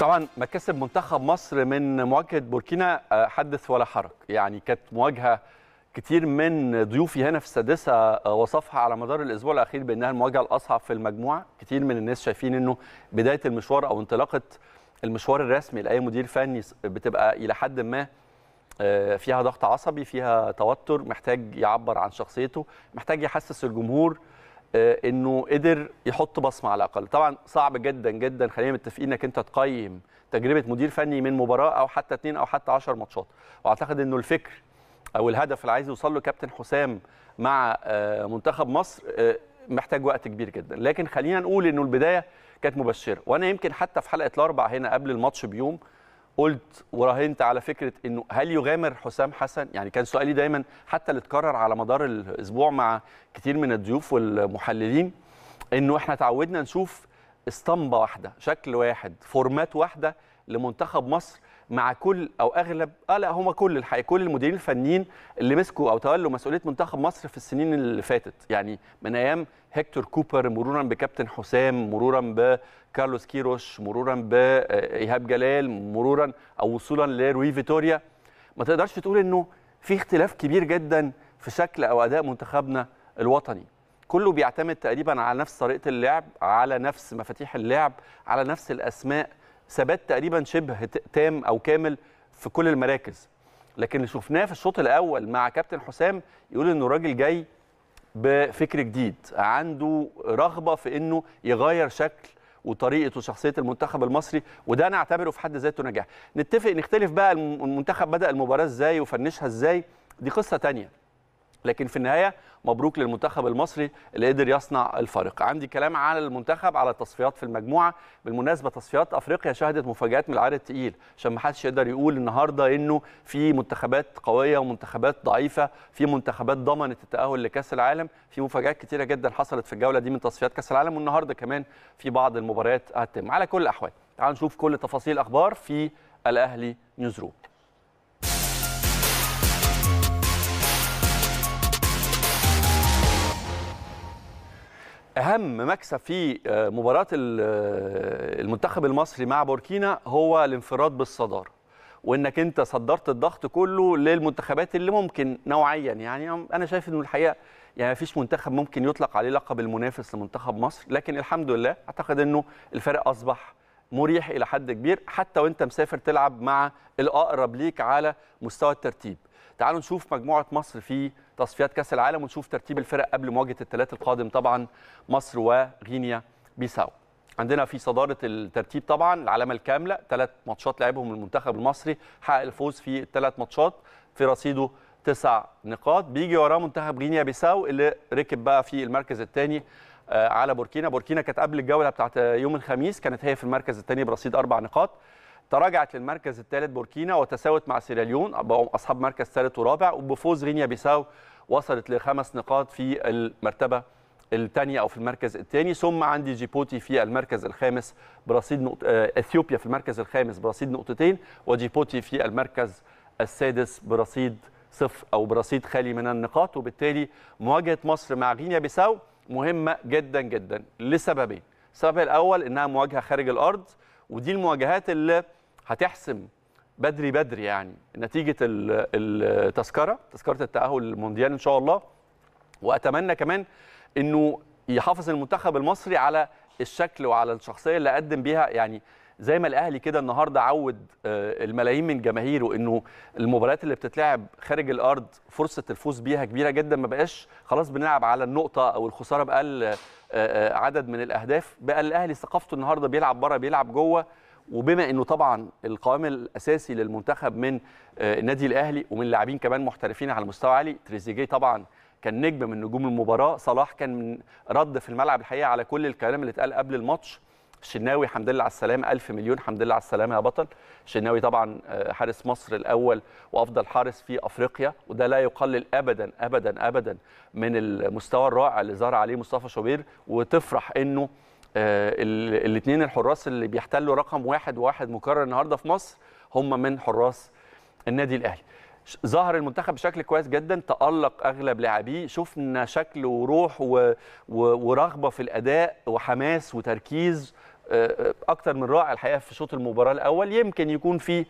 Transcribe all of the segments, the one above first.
طبعا مكاسب منتخب مصر من مواجهه بوركينا آه، حدث ولا حرج يعني كانت مواجهه كتير من ضيوفي هنا في السادسه آه، وصفها على مدار الاسبوع الاخير بانها المواجهه الاصعب في المجموعه كتير من الناس شايفين انه بدايه المشوار او انطلاقه المشوار الرسمي لاي مدير فني بتبقى الى حد ما آه، فيها ضغط عصبي فيها توتر محتاج يعبر عن شخصيته محتاج يحسس الجمهور آه، انه قدر يحط بصمه على الاقل طبعا صعب جدا جدا خلينا متفقين انك انت تقيم تجربه مدير فني من مباراه او حتى اثنين او حتى 10 ماتشات واعتقد انه الفكر او الهدف اللي عايز يوصل له كابتن حسام مع آه، منتخب مصر آه، محتاج وقت كبير جدا لكن خلينا نقول انه البدايه كانت مبشره وانا يمكن حتى في حلقه الاربع هنا قبل الماتش بيوم قلت وراهنت على فكره انه هل يغامر حسام حسن؟ يعني كان سؤالي دايما حتى اللي اتكرر على مدار الاسبوع مع كتير من الضيوف والمحللين انه احنا تعودنا نشوف اسطمبه واحده، شكل واحد، فورمات واحده لمنتخب مصر مع كل او اغلب اه لا هم كل الحقيقه كل المديرين الفنيين اللي مسكوا او تولوا مسؤوليه منتخب مصر في السنين اللي فاتت يعني من ايام هيكتور كوبر مرورا بكابتن حسام مرورا بكارلوس كيروش مرورا بايهاب آه، جلال مرورا او وصولا لروي فيتوريا ما تقدرش تقول انه في اختلاف كبير جدا في شكل او اداء منتخبنا الوطني كله بيعتمد تقريبا على نفس طريقه اللعب على نفس مفاتيح اللعب على نفس الاسماء ثبات تقريبا شبه تام او كامل في كل المراكز لكن اللي شفناه في الشوط الاول مع كابتن حسام يقول انه الراجل جاي بفكر جديد عنده رغبه في انه يغير شكل وطريقه وشخصيه المنتخب المصري وده انا اعتبره في حد ذاته نجاح نتفق نختلف بقى المنتخب بدا المباراه ازاي وفنشها ازاي دي قصه ثانيه لكن في النهايه مبروك للمنتخب المصري اللي قدر يصنع الفارق عندي كلام على المنتخب على التصفيات في المجموعه بالمناسبه تصفيات افريقيا شهدت مفاجات من العار الثقيل عشان ما حدش يقدر يقول النهارده انه في منتخبات قويه ومنتخبات ضعيفه في منتخبات ضمنت التاهل لكاس العالم في مفاجات كتيره جدا حصلت في الجوله دي من تصفيات كاس العالم والنهارده كمان في بعض المباريات هتتم على كل الاحوال تعالوا نشوف كل تفاصيل الاخبار في الاهلي نيوزروم اهم مكسب في آه، مباراه آه، المنتخب المصري مع بوركينا هو الانفراد بالصداره وانك انت صدرت الضغط كله للمنتخبات اللي ممكن نوعيا يعني انا شايف انه الحقيقه يعني مفيش منتخب ممكن يطلق عليه لقب المنافس لمنتخب مصر لكن الحمد لله اعتقد انه الفرق اصبح مريح الى حد كبير حتى وانت مسافر تلعب مع الاقرب ليك على مستوى الترتيب تعالوا نشوف مجموعه مصر في تصفيات كاس العالم ونشوف ترتيب الفرق قبل مواجهه الثلاث القادم طبعا مصر وغينيا بيساو عندنا في صداره الترتيب طبعا العلامه الكامله ثلاث ماتشات لعبهم المنتخب المصري حقق الفوز في الثلاث ماتشات في رصيده تسع نقاط بيجي وراه منتخب غينيا بيساو اللي ركب بقى في المركز الثاني آه، على بوركينا بوركينا كانت قبل الجوله بتاعت يوم الخميس كانت هي في المركز الثاني برصيد اربع نقاط تراجعت للمركز الثالث بوركينا وتساوت مع سيراليون اصحاب مركز ثالث ورابع وبفوز غينيا بيساو وصلت لخمس نقاط في المرتبة الثانية أو في المركز الثاني ثم عندي جيبوتي في المركز الخامس برصيد نقط... آه، أثيوبيا في المركز الخامس برصيد نقطتين وجيبوتي في المركز السادس برصيد صفر أو برصيد خالي من النقاط وبالتالي مواجهة مصر مع غينيا بيساو مهمة جدا جدا لسببين السبب الأول إنها مواجهة خارج الأرض ودي المواجهات اللي هتحسم بدري بدري يعني نتيجه التذكره تذكره التاهل للمونديال ان شاء الله واتمنى كمان انه يحافظ المنتخب المصري على الشكل وعلى الشخصيه اللي قدم بيها يعني زي ما الاهلي كده النهارده عود آه، الملايين من جماهيره انه المباريات اللي بتتلعب خارج الارض فرصه الفوز بيها كبيره جدا ما بقاش خلاص بنلعب على النقطه او الخساره باقل آه، آه، عدد من الاهداف بقى الاهلي ثقافته النهارده بيلعب بره بيلعب جوه وبما انه طبعا القوام الاساسي للمنتخب من آه، النادي الاهلي ومن لاعبين كمان محترفين على مستوى عالي تريزيجيه طبعا كان نجم من نجوم المباراه صلاح كان من رد في الملعب الحقيقه على كل الكلام اللي اتقال قبل الماتش الشناوي حمد لله على السلامه 1000 مليون حمد لله على السلامه يا بطل الشناوي طبعا آه، حارس مصر الاول وافضل حارس في افريقيا وده لا يقلل ابدا ابدا ابدا من المستوى الرائع اللي ظهر عليه مصطفى شوبير وتفرح انه آه، الاثنين الحراس اللي بيحتلوا رقم واحد وواحد مكرر النهارده في مصر هم من حراس النادي الاهلي ظهر المنتخب بشكل كويس جدا تألق اغلب لاعبيه شفنا شكل وروح و... و... ورغبه في الاداء وحماس وتركيز آه، آه، اكتر من رائع الحقيقه في شوط المباراه الاول يمكن يكون في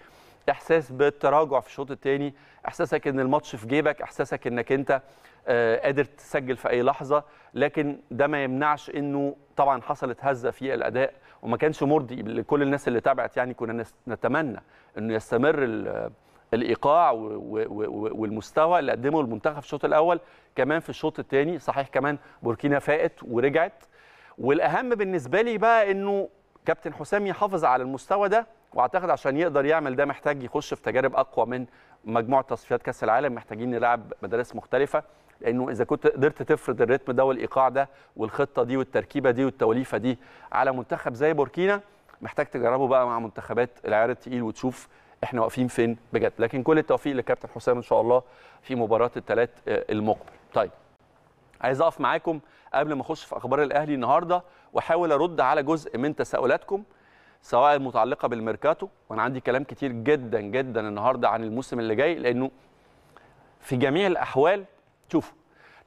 احساس بالتراجع في الشوط الثاني احساسك ان الماتش في جيبك احساسك انك انت آه، قادر تسجل في اي لحظه لكن ده ما يمنعش انه طبعا حصلت هزه في الاداء وما كانش مرضي لكل الناس اللي تابعت يعني كنا نتمنى انه يستمر الايقاع والمستوى اللي قدمه المنتخب في الشوط الاول كمان في الشوط الثاني صحيح كمان بوركينا فاقت ورجعت والاهم بالنسبه لي بقى انه كابتن حسام يحافظ على المستوى ده واعتقد عشان يقدر يعمل ده محتاج يخش في تجارب اقوى من مجموعه تصفيات كاس العالم محتاجين نلعب مدارس مختلفه لانه اذا كنت قدرت تفرض الريتم ده والايقاع ده والخطه دي والتركيبه دي والتوليفه دي على منتخب زي بوركينا محتاج تجربه بقى مع منتخبات العيار الثقيل وتشوف احنا واقفين فين بجد لكن كل التوفيق لكابتن حسام ان شاء الله في مباراه الثلاث آه، المقبل طيب عايز اقف معاكم قبل ما اخش في اخبار الاهلي النهارده واحاول ارد على جزء من تساؤلاتكم سواء المتعلقه بالميركاتو وانا عندي كلام كتير جدا جدا النهارده عن الموسم اللي جاي لانه في جميع الاحوال شوفوا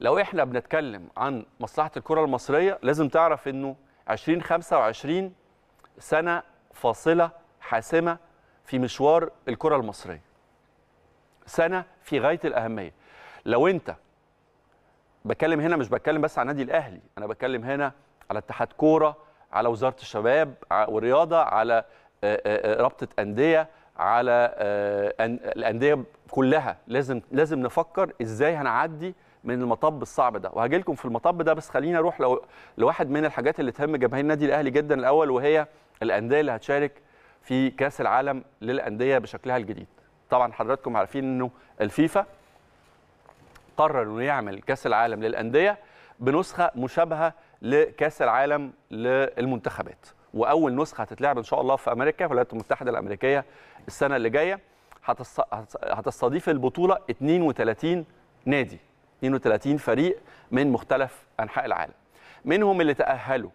لو احنا بنتكلم عن مصلحه الكره المصريه لازم تعرف انه 2025 سنه فاصله حاسمه في مشوار الكره المصريه سنه في غايه الاهميه لو انت بتكلم هنا مش بتكلم بس عن النادي الاهلي انا بتكلم هنا على اتحاد كوره على وزاره الشباب والرياضه على آه، آه، آه، رابطه انديه على آه، الانديه كلها لازم لازم نفكر ازاي هنعدي من المطب الصعب ده وهاجي لكم في المطب ده بس خليني اروح لو لواحد من الحاجات اللي تهم جماهير النادي الاهلي جدا الاول وهي الانديه اللي هتشارك في كاس العالم للانديه بشكلها الجديد طبعا حضراتكم عارفين انه الفيفا قرر انه يعمل كاس العالم للانديه بنسخه مشابهه لكاس العالم للمنتخبات واول نسخه هتتلعب ان شاء الله في امريكا في الولايات المتحده الامريكيه السنه اللي جايه هتستضيف البطوله 32 نادي 32 فريق من مختلف انحاء العالم منهم اللي تاهلوا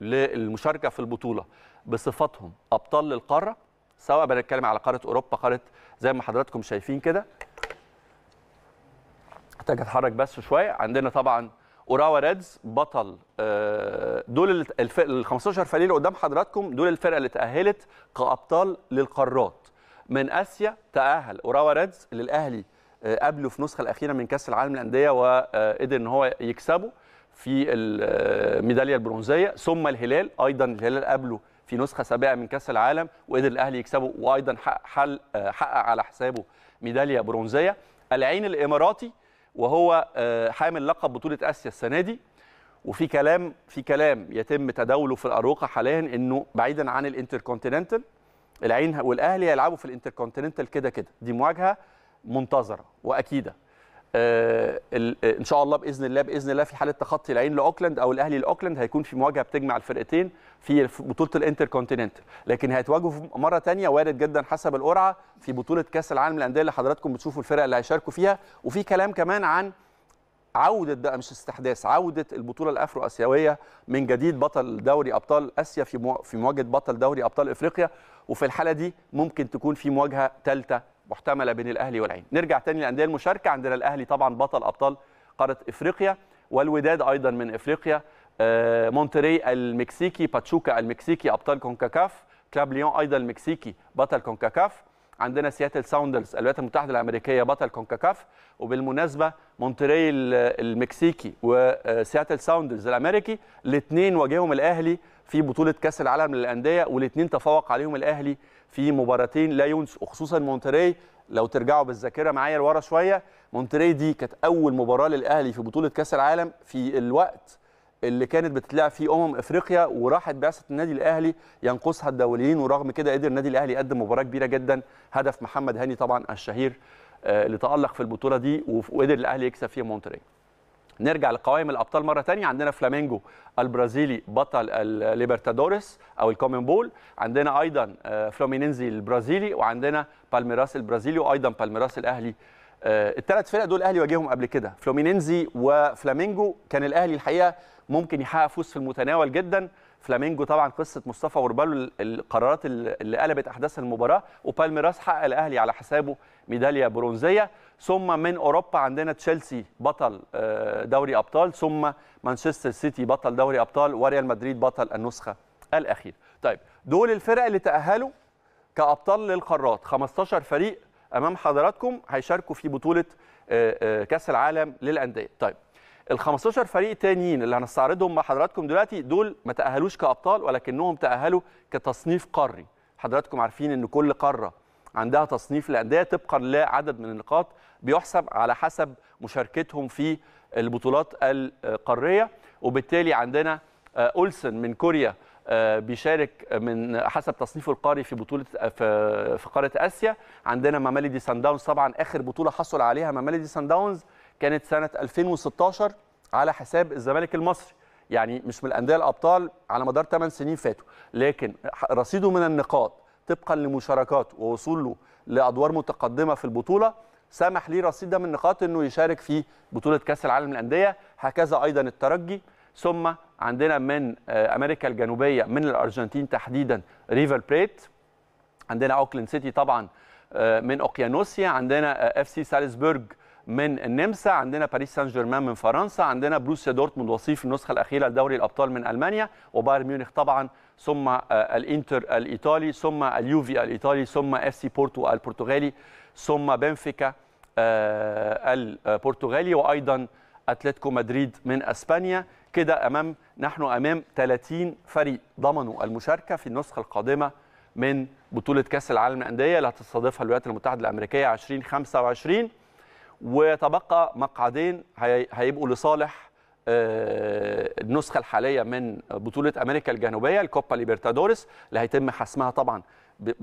للمشاركه في البطوله بصفتهم ابطال للقاره سواء بنتكلم على قاره اوروبا قاره زي ما حضراتكم شايفين كده محتاج اتحرك بس شويه عندنا طبعا اوراوا ريدز بطل آه، دول ال 15 فريق اللي قدام حضراتكم دول الفرقه اللي تاهلت كابطال للقارات من اسيا تاهل اوراوا ريدز للاهلي آه، قبله في النسخه الاخيره من كاس العالم للانديه وقدر آه، ان هو يكسبه في الميداليه آه، البرونزيه ثم الهلال ايضا الهلال قبله في نسخه سابقه من كاس العالم وقدر الاهلي يكسبه وايضا حقق على حسابه ميداليه برونزيه العين الاماراتي وهو حامل لقب بطوله اسيا السنه دي وفي كلام في كلام يتم تداوله في الاروقه حاليا انه بعيدا عن الانتركونتيننتال العين والاهلي هيلعبوا في الانتركونتيننتال كده كده دي مواجهه منتظره واكيده آه،, آه ان شاء الله باذن الله باذن الله في حاله تخطي العين لاوكلاند او الاهلي لاوكلاند هيكون في مواجهه بتجمع الفرقتين في بطوله الانتركونتيننتال لكن هيتواجهوا مره ثانيه وارد جدا حسب القرعه في بطوله كاس العالم للانديه اللي حضراتكم بتشوفوا الفرق اللي هيشاركوا فيها وفي كلام كمان عن عودة بقى مش استحداث عودة البطولة الأفرو آسيوية من جديد بطل دوري أبطال آسيا في مواجهة بطل دوري أبطال إفريقيا وفي الحاله دي ممكن تكون في مواجهه ثالثه محتمله بين الاهلي والعين نرجع تاني للانديه المشاركه عندنا الاهلي طبعا بطل ابطال قاره افريقيا والوداد ايضا من افريقيا آه، مونتري المكسيكي باتشوكا المكسيكي ابطال كونكاكاف كلاب ليون ايضا المكسيكي بطل كونكاكاف عندنا سياتل ساوندرز الولايات المتحده الامريكيه بطل كونكاكاف وبالمناسبه مونتري المكسيكي وسياتل آه، ساوندرز الامريكي الاثنين واجههم الاهلي في بطوله كاس العالم للانديه والاثنين تفوق عليهم الاهلي في مباراتين لا ينسوا خصوصا مونتري لو ترجعوا بالذاكره معايا لورا شويه مونتري دي كانت اول مباراه للاهلي في بطوله كاس العالم في الوقت اللي كانت بتتلعب فيه امم افريقيا وراحت بعثه النادي الاهلي ينقصها الدوليين ورغم كده قدر النادي الاهلي يقدم مباراه كبيره جدا هدف محمد هاني طبعا الشهير آه، اللي تالق في البطوله دي وقدر الاهلي يكسب فيها مونتري نرجع لقوائم الابطال مره ثانيه عندنا فلامينجو البرازيلي بطل الليبرتادوريس او الكومن بول عندنا ايضا آه، فلومينينزي البرازيلي وعندنا بالميراس البرازيلي وايضا بالميراس الاهلي آه، الثلاث فرق دول الاهلي واجههم قبل كده فلومينينزي وفلامينجو كان الاهلي الحقيقه ممكن يحقق فوز في المتناول جدا فلامينجو طبعا قصه مصطفى وربالو القرارات اللي قلبت احداث المباراه وبالميراس حقق الاهلي على حسابه ميداليه برونزيه ثم من اوروبا عندنا تشيلسي بطل آه، دوري ابطال ثم مانشستر سيتي بطل دوري ابطال وريال مدريد بطل النسخه الاخيره طيب دول الفرق اللي تاهلوا كابطال للقارات 15 فريق امام حضراتكم هيشاركوا في بطوله آه، آه، كاس العالم للانديه طيب ال 15 فريق تانيين اللي هنستعرضهم مع حضراتكم دلوقتي دول ما تاهلوش كابطال ولكنهم تاهلوا كتصنيف قاري حضراتكم عارفين ان كل قاره عندها تصنيف لأندية طبقا لعدد من النقاط بيحسب على حسب مشاركتهم في البطولات القاريه وبالتالي عندنا آه، اولسن من كوريا آه، بيشارك من حسب تصنيفه القاري في بطوله آه، في قاره اسيا عندنا ماماليدي سان داونز طبعا اخر بطوله حصل عليها ماماليدي سان داونز كانت سنه 2016 على حساب الزمالك المصري يعني مش من الانديه الابطال على مدار 8 سنين فاتوا لكن رصيده من النقاط طبقا لمشاركاته ووصوله لادوار متقدمه في البطوله سمح ليه رصيد ده من النقاط انه يشارك في بطوله كاس العالم للانديه هكذا ايضا الترجي ثم عندنا من آه، امريكا الجنوبيه من الارجنتين تحديدا ريفر بريت عندنا اوكلاند سيتي طبعا آه، من اوقيانوسيا عندنا آه، اف سي سالزبورج من النمسا عندنا باريس سان جيرمان من فرنسا عندنا بروسيا دورتموند وصيف النسخه الاخيره لدوري الابطال من المانيا وبايرن ميونخ طبعا ثم آه، الانتر الايطالي ثم اليوفي الايطالي ثم اف سي بورتو البرتغالي ثم بنفيكا آه، البرتغالي آه، وايضا اتلتيكو مدريد من اسبانيا كده امام نحن امام 30 فريق ضمنوا المشاركه في النسخه القادمه من بطوله كاس العالم للانديه اللي هتستضيفها الولايات المتحده الامريكيه 2025 وتبقى مقعدين هيبقوا لصالح آه، النسخه الحاليه من بطوله امريكا الجنوبيه الكوبا ليبرتادوريس اللي هيتم حسمها طبعا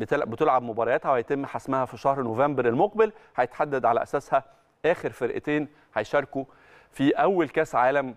بتلعب مبارياتها وهيتم حسمها في شهر نوفمبر المقبل هيتحدد على اساسها اخر فرقتين هيشاركوا في اول كاس عالم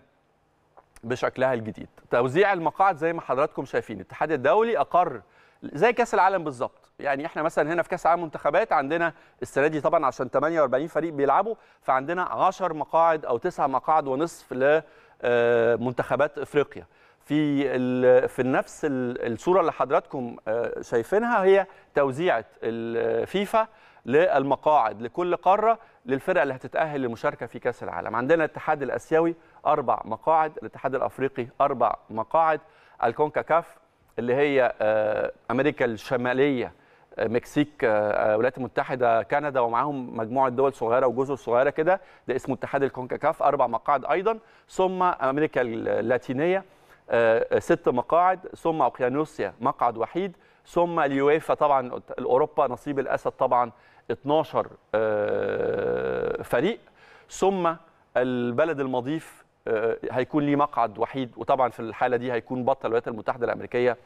بشكلها الجديد توزيع المقاعد زي ما حضراتكم شايفين الاتحاد الدولي اقر زي كاس العالم بالظبط يعني احنا مثلا هنا في كاس عام منتخبات عندنا السنه دي طبعا عشان 48 فريق بيلعبوا فعندنا 10 مقاعد او 9 مقاعد ونصف لمنتخبات آه، افريقيا في في نفس الصوره اللي حضراتكم آه، شايفينها هي توزيعه الفيفا آه، للمقاعد لكل قاره للفرق اللي هتتاهل للمشاركه في كاس العالم عندنا الاتحاد الاسيوي اربع مقاعد الاتحاد الافريقي اربع مقاعد الكونكاكاف اللي هي امريكا الشماليه مكسيك آه، آه، الولايات المتحده كندا ومعاهم مجموعه دول صغيره وجزر صغيره كده ده اسمه اتحاد الكونكاكاف اربع مقاعد ايضا ثم امريكا اللاتينيه آه، ست مقاعد ثم اوقيانوسيا مقعد وحيد ثم اليويفا طبعا اوروبا نصيب الاسد طبعا 12 فريق ثم البلد المضيف هيكون ليه مقعد وحيد وطبعا في الحاله دي هيكون بطل الولايات المتحده الامريكيه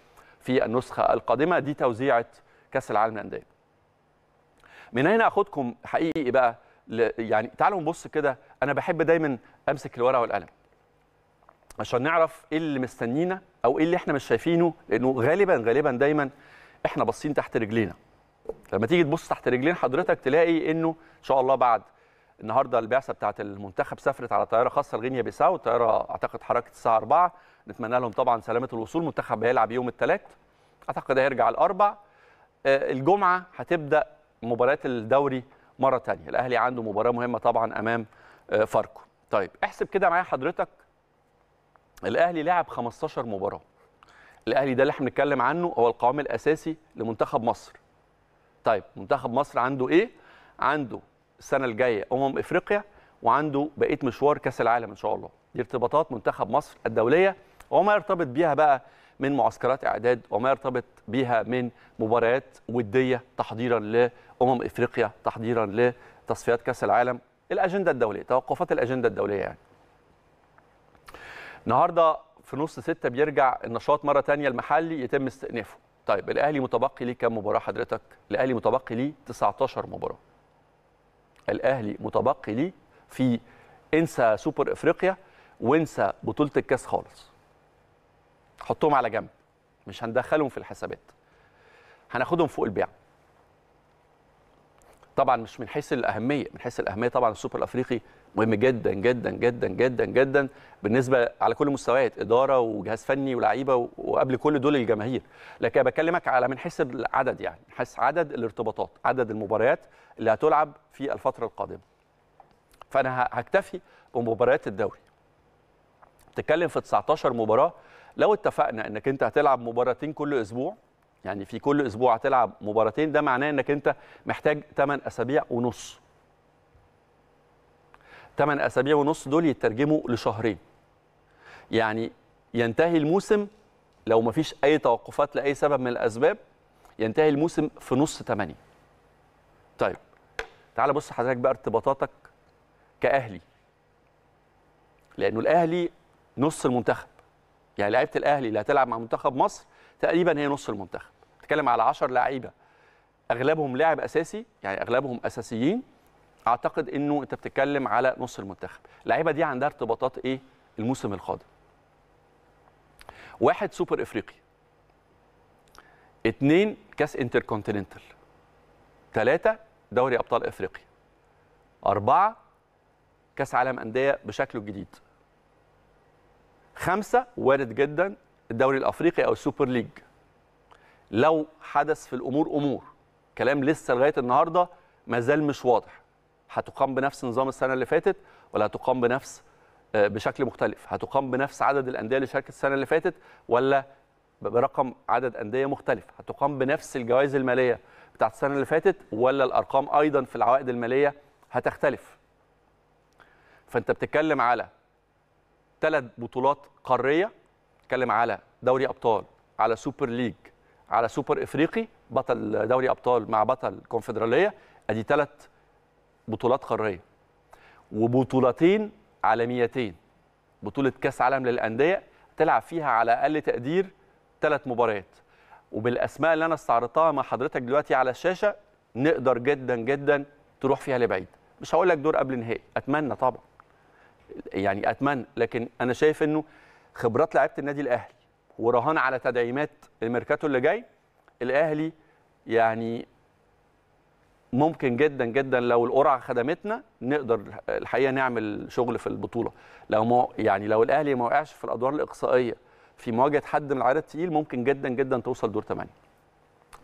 في النسخه القادمه دي توزيعه كاس العالم للانديه من هنا اخدكم حقيقي بقى يعني تعالوا نبص كده انا بحب دايما امسك الورقه والقلم عشان نعرف ايه اللي مستنينا او ايه اللي احنا مش شايفينه لانه غالبا غالبا دايما احنا باصين تحت رجلينا لما تيجي تبص تحت رجلين حضرتك تلاقي انه ان شاء الله بعد النهارده البعثه بتاعه المنتخب سافرت على طياره خاصه لغينيا بيساو الطياره اعتقد حركت الساعه 4 نتمنى لهم طبعا سلامه الوصول المنتخب هيلعب يوم الثلاث اعتقد هيرجع الاربع آه، الجمعه هتبدا مباراه الدوري مره ثانيه الاهلي عنده مباراه مهمه طبعا امام آه، فاركو طيب احسب كده معايا حضرتك الاهلي لعب 15 مباراه الاهلي ده اللي احنا بنتكلم عنه هو القوام الاساسي لمنتخب مصر طيب منتخب مصر عنده ايه عنده السنه الجايه امم افريقيا وعنده بقيه مشوار كاس العالم ان شاء الله دي ارتباطات منتخب مصر الدوليه وما يرتبط بيها بقى من معسكرات اعداد وما يرتبط بها من مباريات وديه تحضيرا لامم افريقيا تحضيرا لتصفيات كاس العالم الاجنده الدوليه توقفات الاجنده الدوليه يعني النهارده في نص ستة بيرجع النشاط مره ثانيه المحلي يتم استئنافه طيب الاهلي متبقي ليه كام مباراه حضرتك الاهلي متبقي ليه 19 مباراه الاهلي متبقي ليه في انسى سوبر افريقيا وانسى بطوله الكاس خالص حطهم على جنب مش هندخلهم في الحسابات هناخدهم فوق البيع طبعا مش من حيث الاهميه من حيث الاهميه طبعا السوبر الافريقي مهم جدا جدا جدا جدا جدا بالنسبه على كل المستويات اداره وجهاز فني ولاعيبه وقبل كل دول الجماهير لكن بكلمك على من حيث العدد يعني من حيث عدد الارتباطات عدد المباريات اللي هتلعب في الفتره القادمه فانا هكتفي بمباريات الدوري تتكلم في 19 مباراه لو اتفقنا انك انت هتلعب مباراتين كل اسبوع يعني في كل اسبوع هتلعب مباراتين ده معناه انك انت محتاج 8 اسابيع ونص 8 اسابيع ونص دول يترجموا لشهرين يعني ينتهي الموسم لو مفيش اي توقفات لاي سبب من الاسباب ينتهي الموسم في نص 8 طيب تعال بص حضرتك بقى ارتباطاتك كاهلي لانه الاهلي نص المنتخب يعني لعيبه الاهلي اللي هتلعب مع منتخب مصر تقريبا هي نص المنتخب بتتكلم على 10 لعيبه اغلبهم لاعب اساسي يعني اغلبهم اساسيين اعتقد انه انت بتتكلم على نص المنتخب اللعيبه دي عندها ارتباطات ايه الموسم القادم واحد سوبر افريقي اثنين كاس انتركونتيننتال ثلاثة دوري ابطال افريقيا أربعة كاس عالم أندية بشكله الجديد خمسه وارد جدا الدوري الافريقي او السوبر ليج لو حدث في الامور امور كلام لسه لغايه النهارده ما زال مش واضح هتقام بنفس نظام السنه اللي فاتت ولا هتقام بنفس آه، بشكل مختلف هتقام بنفس عدد الانديه اللي شاركت السنه اللي فاتت ولا برقم عدد انديه مختلف هتقام بنفس الجوائز الماليه بتاعت السنه اللي فاتت ولا الارقام ايضا في العوائد الماليه هتختلف فانت بتتكلم على ثلاث بطولات قاريه اتكلم على دوري ابطال على سوبر ليج على سوبر افريقي بطل دوري ابطال مع بطل كونفدراليه ادي ثلاث بطولات قاريه وبطولتين عالميتين بطوله كاس عالم للانديه تلعب فيها على اقل تقدير ثلاث مباريات وبالاسماء اللي انا استعرضتها مع حضرتك دلوقتي على الشاشه نقدر جدا جدا تروح فيها لبعيد مش هقول لك دور قبل نهائي اتمنى طبعا يعني اتمنى لكن انا شايف انه خبرات لعيبه النادي الاهلي ورهان على تدعيمات الميركاتو اللي جاي الاهلي يعني ممكن جدا جدا لو القرعه خدمتنا نقدر الحقيقه نعمل شغل في البطوله لو ما يعني لو الاهلي ما وقعش في الادوار الاقصائيه في مواجهه حد من العيار الثقيل ممكن جدا جدا توصل دور 8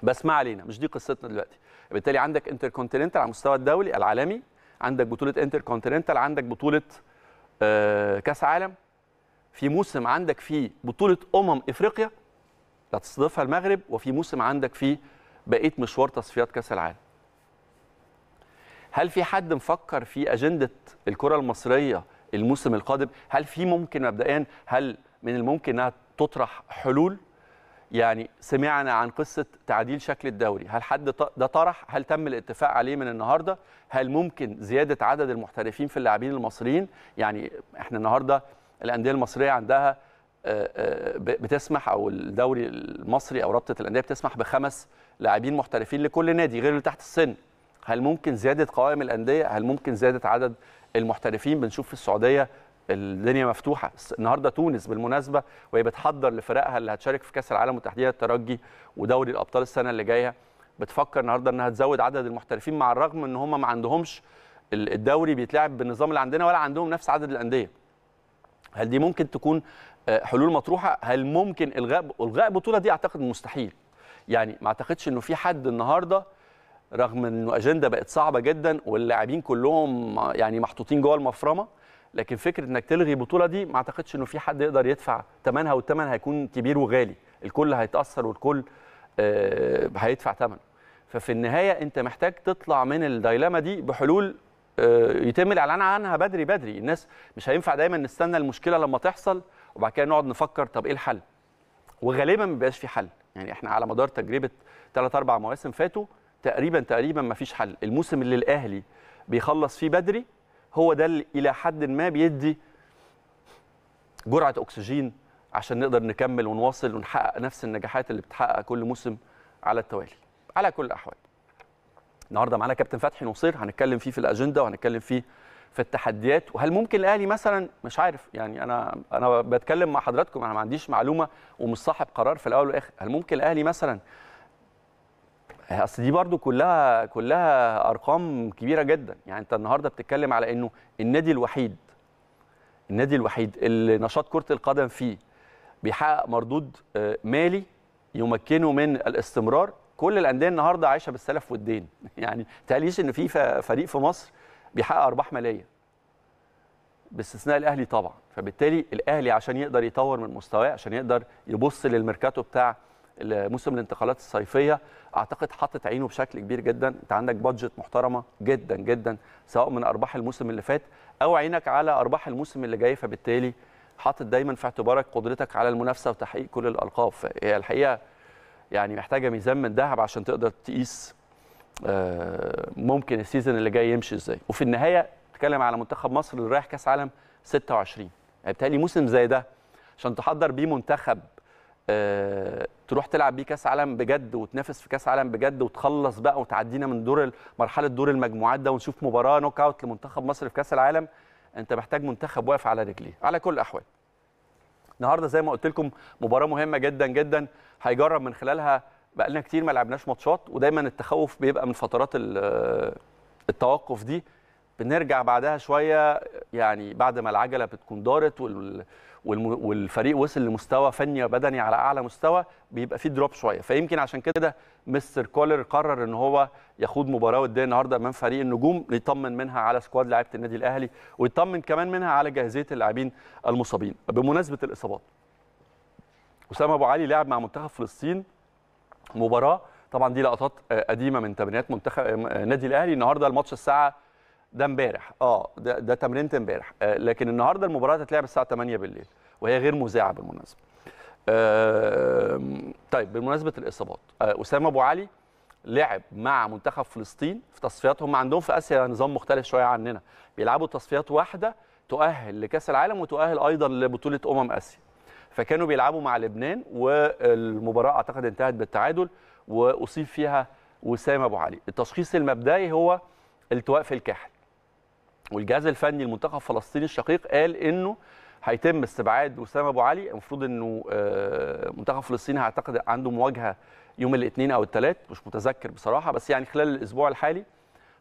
بس ما علينا مش دي قصتنا دلوقتي بالتالي عندك انتركونتيننتال على المستوى الدولي العالمي عندك بطوله انتركونتيننتال عندك بطوله آه، كاس عالم في موسم عندك فيه بطوله امم افريقيا هتستضيفها المغرب وفي موسم عندك فيه بقيه مشوار تصفيات كاس العالم هل في حد مفكر في اجنده الكره المصريه الموسم القادم هل في ممكن مبدئيا هل من الممكن انها تطرح حلول يعني سمعنا عن قصة تعديل شكل الدوري هل حد ده طرح هل تم الاتفاق عليه من النهاردة هل ممكن زيادة عدد المحترفين في اللاعبين المصريين يعني احنا النهاردة الأندية المصرية عندها آه، آه، بتسمح او الدوري المصري او رابطه الانديه بتسمح بخمس لاعبين محترفين لكل نادي غير اللي تحت السن هل ممكن زياده قوائم الانديه هل ممكن زياده عدد المحترفين بنشوف في السعوديه الدنيا مفتوحه النهارده تونس بالمناسبه وهي بتحضر لفرقها اللي هتشارك في كاس العالم وتحديدا الترجي ودوري الابطال السنه اللي جايه بتفكر النهارده انها تزود عدد المحترفين مع الرغم ان هم ما عندهمش الدوري بيتلعب بالنظام اللي عندنا ولا عندهم نفس عدد الانديه هل دي ممكن تكون آه، حلول مطروحه هل ممكن الغاء الغاء البطوله دي اعتقد مستحيل يعني ما اعتقدش انه في حد النهارده رغم انه اجنده بقت صعبه جدا واللاعبين كلهم يعني محطوطين جوه المفرمه لكن فكره انك تلغي البطوله دي ما اعتقدش انه في حد يقدر يدفع ثمنها والثمن هيكون كبير وغالي الكل هيتاثر والكل آه هيدفع ثمنه ففي النهايه انت محتاج تطلع من الدايلاما دي بحلول آه يتم الاعلان عنها بدري بدري الناس مش هينفع دايما نستنى المشكله لما تحصل وبعد كده نقعد نفكر طب ايه الحل وغالبا ما بيبقاش في حل يعني احنا على مدار تجربه 3 4 مواسم فاتوا تقريبا تقريبا ما فيش حل الموسم اللي الاهلي بيخلص فيه بدري هو ده اللي الى حد ما بيدي جرعه اكسجين عشان نقدر نكمل ونواصل ونحقق نفس النجاحات اللي بتحقق كل موسم على التوالي على كل الاحوال النهارده معانا كابتن فتحي نصير هنتكلم فيه في الاجنده وهنتكلم فيه في التحديات وهل ممكن الاهلي مثلا مش عارف يعني انا انا بتكلم مع حضراتكم انا ما عنديش معلومه ومش صاحب قرار في الاول والاخر هل ممكن الاهلي مثلا اصل دي برضو كلها كلها ارقام كبيره جدا يعني انت النهارده بتتكلم على انه النادي الوحيد النادي الوحيد اللي نشاط كره القدم فيه بيحقق مردود آه، مالي يمكنه من الاستمرار كل الانديه النهارده عايشه بالسلف والدين يعني تقليش ان في فريق في مصر بيحقق ارباح ماليه باستثناء الاهلي طبعا فبالتالي الاهلي عشان يقدر يطور من مستواه عشان يقدر يبص للميركاتو بتاع موسم الانتقالات الصيفيه اعتقد حاطط عينه بشكل كبير جدا انت عندك بادجت محترمه جدا جدا سواء من ارباح الموسم اللي فات او عينك على ارباح الموسم اللي جاي فبالتالي حاطط دايما في اعتبارك قدرتك على المنافسه وتحقيق كل الالقاب هي الحقيقه يعني محتاجه ميزان من ذهب عشان تقدر تقيس آه، ممكن السيزون اللي جاي يمشي ازاي وفي النهايه تكلم على منتخب مصر اللي رايح كاس عالم 26 يعني بالتالي موسم زي ده عشان تحضر بيه منتخب آه، تروح تلعب بيه كاس عالم بجد وتنافس في كاس عالم بجد وتخلص بقى وتعدينا من دور مرحله دور المجموعات ده ونشوف مباراه نوك اوت لمنتخب مصر في كاس العالم انت محتاج منتخب واقف على رجليه على كل الاحوال النهارده زي ما قلت لكم مباراه مهمه جدا جدا هيجرب من خلالها بقى لنا كتير ما لعبناش ماتشات ودايما التخوف بيبقى من فترات التوقف دي بنرجع بعدها شويه يعني بعد ما العجله بتكون دارت وال والفريق وصل لمستوى فني وبدني على اعلى مستوى بيبقى فيه دروب شويه فيمكن عشان كده مستر كولر قرر ان هو يخوض مباراه وديه النهارده امام فريق النجوم ليطمن منها على سكواد لعيبه النادي الاهلي ويطمن كمان منها على جاهزيه اللاعبين المصابين بمناسبه الاصابات اسامه ابو علي لعب مع منتخب فلسطين مباراه طبعا دي لقطات آه، قديمه من تمرينات منتخب آه، نادي الاهلي النهارده الماتش الساعه ده امبارح اه ده, ده تمرينه امبارح آه لكن النهارده المباراه هتتلعب الساعه 8 بالليل وهي غير مذاعه بالمناسبه آه طيب بمناسبه الاصابات آه اسامه ابو علي لعب مع منتخب فلسطين في تصفيات هم عندهم في اسيا نظام مختلف شويه عننا بيلعبوا تصفيات واحده تؤهل لكاس العالم وتؤهل ايضا لبطوله امم اسيا فكانوا بيلعبوا مع لبنان والمباراه اعتقد انتهت بالتعادل واصيب فيها وسام ابو علي التشخيص المبدئي هو التواء في الكاحل والجهاز الفني المنتخب الفلسطيني الشقيق قال انه هيتم استبعاد وسام ابو علي المفروض انه آه، منتخب فلسطين هيعتقد عنده مواجهه يوم الاثنين او الثلاث مش متذكر بصراحه بس يعني خلال الاسبوع الحالي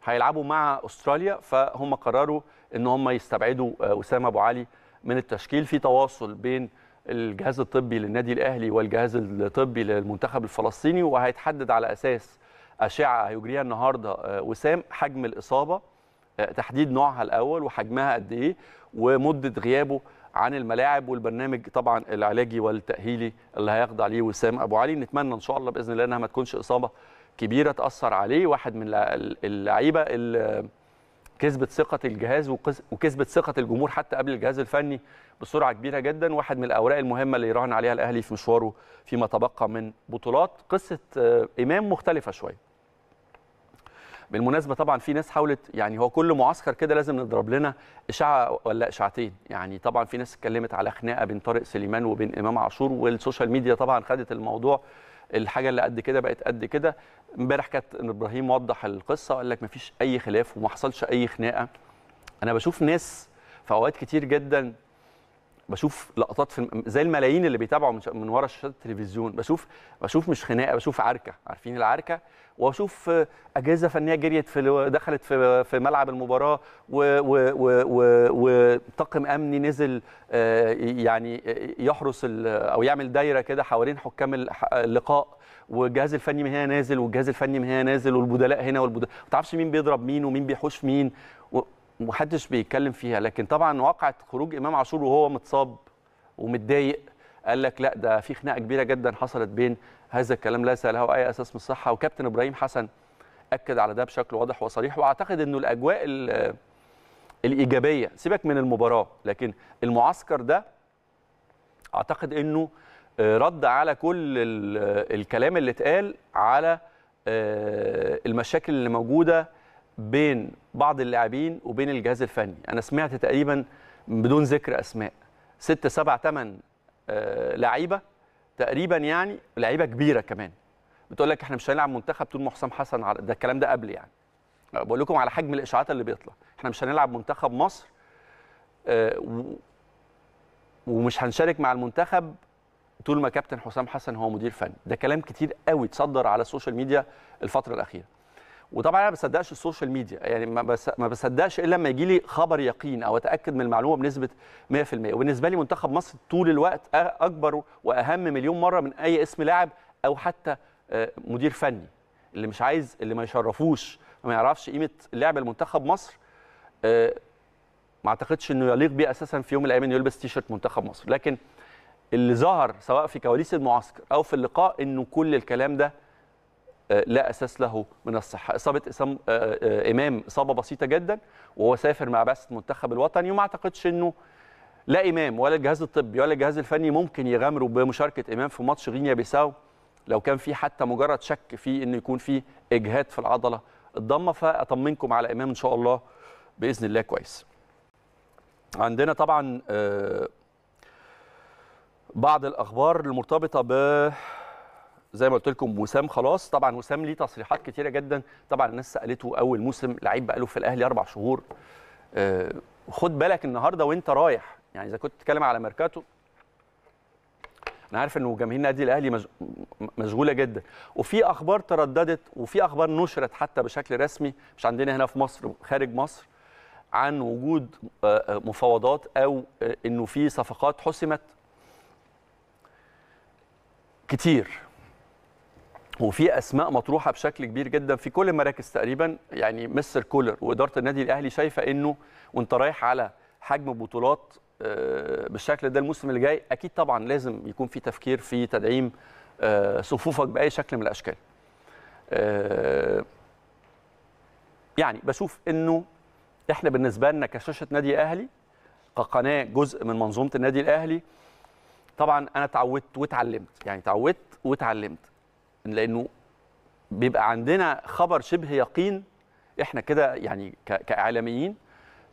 هيلعبوا مع استراليا فهم قرروا ان هم يستبعدوا آه، اسامه ابو علي من التشكيل في تواصل بين الجهاز الطبي للنادي الاهلي والجهاز الطبي للمنتخب الفلسطيني وهيتحدد على اساس اشعه هيجريها النهارده آه، وسام حجم الاصابه آه، تحديد نوعها الاول وحجمها قد ايه ومده غيابه عن الملاعب والبرنامج طبعا العلاجي والتاهيلي اللي هيخضع ليه وسام ابو علي نتمنى ان شاء الله باذن الله انها ما تكونش اصابه كبيره تاثر عليه واحد من اللعيبه اللي كسبت ثقه الجهاز وكسبت ثقه الجمهور حتى قبل الجهاز الفني بسرعه كبيره جدا واحد من الاوراق المهمه اللي يراهن عليها الاهلي في مشواره فيما تبقى من بطولات قصه آه، امام مختلفه شويه بالمناسبه طبعا في ناس حاولت يعني هو كل معسكر كده لازم نضرب لنا اشاعه ولا اشاعتين يعني طبعا في ناس اتكلمت على خناقه بين طارق سليمان وبين امام عاشور والسوشيال ميديا طبعا خدت الموضوع الحاجه اللي قد كده بقت قد كده امبارح كانت ابراهيم وضح القصه وقال لك ما فيش اي خلاف وما حصلش اي خناقه انا بشوف ناس في اوقات كتير جدا بشوف لقطات في زي الملايين اللي بيتابعوا من ورا شاشات التلفزيون بشوف بشوف مش خناقه بشوف عركه عارفين العركه واشوف اجهزه فنيه جريت في دخلت في في ملعب المباراه وطاقم امني نزل آه، يعني يحرس او يعمل دايره كده حوالين حكام اللقاء والجهاز الفني من هنا نازل والجهاز الفني من هنا نازل والبدلاء هنا والبدلاء ما تعرفش مين بيضرب مين ومين بيحوش مين ومحدش بيتكلم فيها لكن طبعا واقعه خروج امام عاشور وهو متصاب ومتضايق قال لك لا ده في خناقه كبيره جدا حصلت بين هذا الكلام ليس له اي اساس من الصحه وكابتن ابراهيم حسن اكد على ده بشكل واضح وصريح واعتقد انه الاجواء الايجابيه سيبك من المباراه لكن المعسكر ده اعتقد انه آه، رد على كل الكلام اللي اتقال على آه، المشاكل اللي موجوده بين بعض اللاعبين وبين الجهاز الفني انا سمعت تقريبا بدون ذكر اسماء 6 7 8 لعيبه تقريبا يعني لعيبه كبيره كمان بتقول لك احنا مش هنلعب منتخب طول ما حسام حسن ده الكلام ده قبل يعني بقول لكم على حجم الاشاعات اللي بيطلع احنا مش هنلعب منتخب مصر آه، ومش هنشارك مع المنتخب طول ما كابتن حسام حسن هو مدير فني ده كلام كتير قوي تصدر على السوشيال ميديا الفتره الاخيره وطبعا انا ما بصدقش السوشيال ميديا يعني ما بصدقش الا لما يجي لي خبر يقين او اتاكد من المعلومه بنسبه 100% وبالنسبه لي منتخب مصر طول الوقت اكبر واهم مليون مره من اي اسم لاعب او حتى آه، مدير فني اللي مش عايز اللي ما يشرفوش ما يعرفش قيمه لعب المنتخب مصر آه، ما اعتقدش انه يليق بيه اساسا في يوم من الايام انه يلبس تيشرت منتخب مصر لكن اللي ظهر سواء في كواليس المعسكر او في اللقاء انه كل الكلام ده آه، لا اساس له من الصحه اصابه اسام آه، آه، امام اصابه بسيطه جدا وهو سافر مع بعثه المنتخب الوطني وما اعتقدش انه لا امام ولا الجهاز الطبي ولا الجهاز الفني ممكن يغامروا بمشاركه امام في ماتش غينيا بيساو لو كان في حتى مجرد شك في انه يكون في اجهاد في العضله الضمه فاطمنكم على امام ان شاء الله باذن الله كويس عندنا طبعا بعض الاخبار المرتبطه ب زي ما قلت لكم وسام خلاص طبعا وسام ليه تصريحات كتيره جدا طبعا الناس سالته اول موسم لعيب بقاله في الاهلي اربع شهور آه، خد بالك النهارده وانت رايح يعني اذا كنت تتكلم على ميركاتو انا عارف انه جماهير النادي الاهلي مشغوله جدا وفي اخبار ترددت وفي اخبار نشرت حتى بشكل رسمي مش عندنا هنا في مصر خارج مصر عن وجود آه، آه، مفاوضات او انه في صفقات حسمت كتير وفي اسماء مطروحه بشكل كبير جدا في كل المراكز تقريبا يعني مستر كولر واداره النادي الاهلي شايفه انه وانت رايح على حجم بطولات آه، بالشكل ده الموسم اللي جاي اكيد طبعا لازم يكون في تفكير في تدعيم آه، صفوفك باي شكل من الاشكال آه، يعني بشوف انه احنا بالنسبه لنا كشاشه نادي اهلي كقناه جزء من منظومه النادي الاهلي طبعا انا اتعودت واتعلمت يعني اتعودت واتعلمت لانه بيبقى عندنا خبر شبه يقين احنا كده يعني كاعلاميين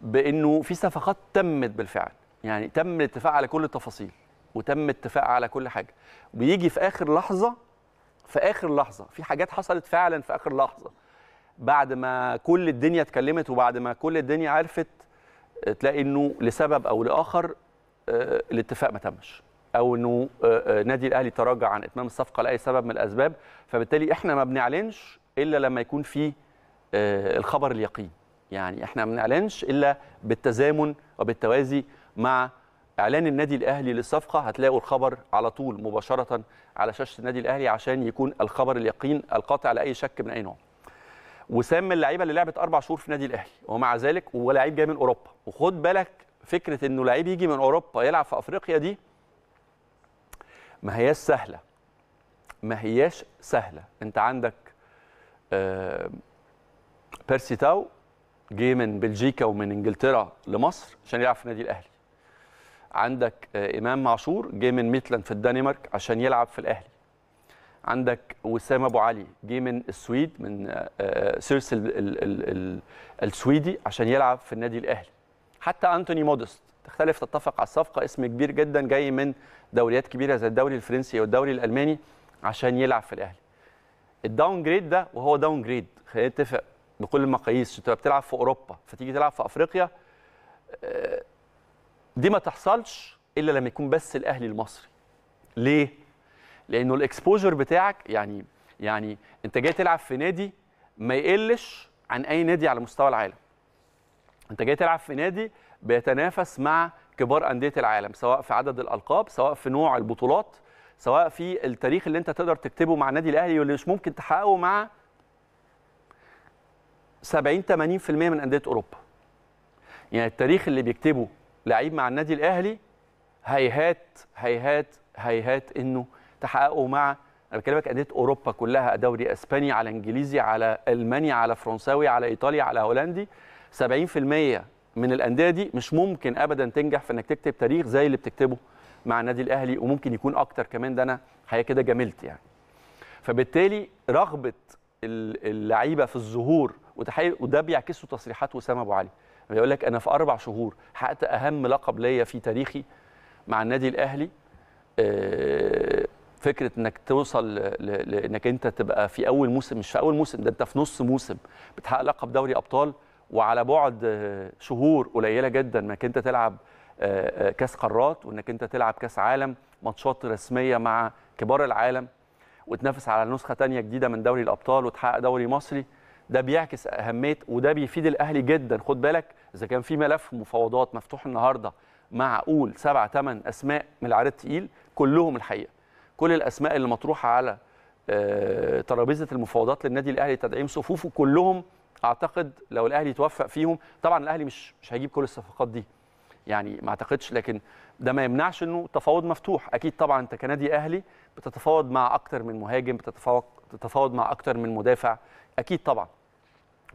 بانه في صفقات تمت بالفعل يعني تم الاتفاق على كل التفاصيل وتم الاتفاق على كل حاجه بيجي في اخر لحظه في اخر لحظه في حاجات حصلت فعلا في اخر لحظه بعد ما كل الدنيا اتكلمت وبعد ما كل الدنيا عرفت تلاقي انه لسبب او لاخر آه، الاتفاق ما تمش او انه آه، آه، نادي الاهلي تراجع عن اتمام الصفقه لاي سبب من الاسباب فبالتالي احنا ما بنعلنش الا لما يكون في آه، الخبر اليقين يعني احنا ما بنعلنش الا بالتزامن وبالتوازي مع اعلان النادي الاهلي للصفقه هتلاقوا الخبر على طول مباشره على شاشه النادي الاهلي عشان يكون الخبر اليقين القاطع لاي شك من اي نوع وسام اللعيبه اللي لعبت اربع شهور في النادي الاهلي ومع ذلك هو لعيب جاي من اوروبا وخد بالك فكره انه لعيب يجي من اوروبا يلعب في افريقيا دي ما هياش سهله ما هياش سهله انت عندك آه، بيرسي تاو جه من بلجيكا ومن انجلترا لمصر عشان يلعب في النادي الاهلي عندك آه، امام عاشور جه من ميتلاند في الدنمارك عشان يلعب في الاهلي عندك وسام ابو علي جه من السويد من آه، سيرس السويدي عشان يلعب في النادي الاهلي حتى انتوني مودست تختلف تتفق على الصفقه اسم كبير جدا جاي من دوريات كبيره زي الدوري الفرنسي والدوري الالماني عشان يلعب في الاهلي الداون جريد ده وهو داون جريد خلينا نتفق بكل المقاييس انت بتلعب في اوروبا فتيجي تلعب في افريقيا آه، دي ما تحصلش الا لما يكون بس الاهلي المصري ليه لانه الاكسبوجر بتاعك يعني يعني انت جاي تلعب في نادي ما يقلش عن اي نادي على مستوى العالم انت جاي تلعب في نادي بيتنافس مع كبار انديه العالم سواء في عدد الالقاب سواء في نوع البطولات سواء في التاريخ اللي انت تقدر تكتبه مع النادي الاهلي واللي مش ممكن تحققه مع 70 80% من انديه اوروبا يعني التاريخ اللي بيكتبه لعيب مع النادي الاهلي هيهات هيهات هيهات انه تحققه مع انا بكلمك انديه اوروبا كلها دوري اسباني على انجليزي على الماني على فرنساوي على ايطالي على هولندي 70% من الانديه دي مش ممكن ابدا تنجح في انك تكتب تاريخ زي اللي بتكتبه مع النادي الاهلي وممكن يكون اكتر كمان ده انا حقيقه كده جملت يعني فبالتالي رغبه اللعيبه في الظهور وده بيعكسه تصريحات وسام ابو علي بيقول لك انا في اربع شهور حققت اهم لقب ليا في تاريخي مع النادي الاهلي آه، فكره انك توصل لانك انت تبقى في اول موسم مش في اول موسم ده انت في نص موسم بتحقق لقب دوري ابطال وعلى بعد آه، شهور قليله جدا انك انت تلعب آه، آه، كاس قارات وانك انت تلعب كاس عالم ماتشات رسميه مع كبار العالم وتنافس على نسخه ثانيه جديده من دوري الابطال وتحقق دوري مصري ده بيعكس اهميه وده بيفيد الاهلي جدا خد بالك اذا كان في ملف مفاوضات مفتوح النهارده معقول سبع ثمان اسماء من العيار التقيل كلهم الحقيقه كل الاسماء اللي مطروحه على ترابيزه المفاوضات للنادي الاهلي تدعيم صفوفه كلهم اعتقد لو الاهلي توفق فيهم طبعا الاهلي مش مش هيجيب كل الصفقات دي يعني ما اعتقدش لكن ده ما يمنعش انه تفاوض مفتوح اكيد طبعا انت كنادي اهلي بتتفاوض مع اكتر من مهاجم بتتفاوض تتفاوض مع اكتر من مدافع اكيد طبعا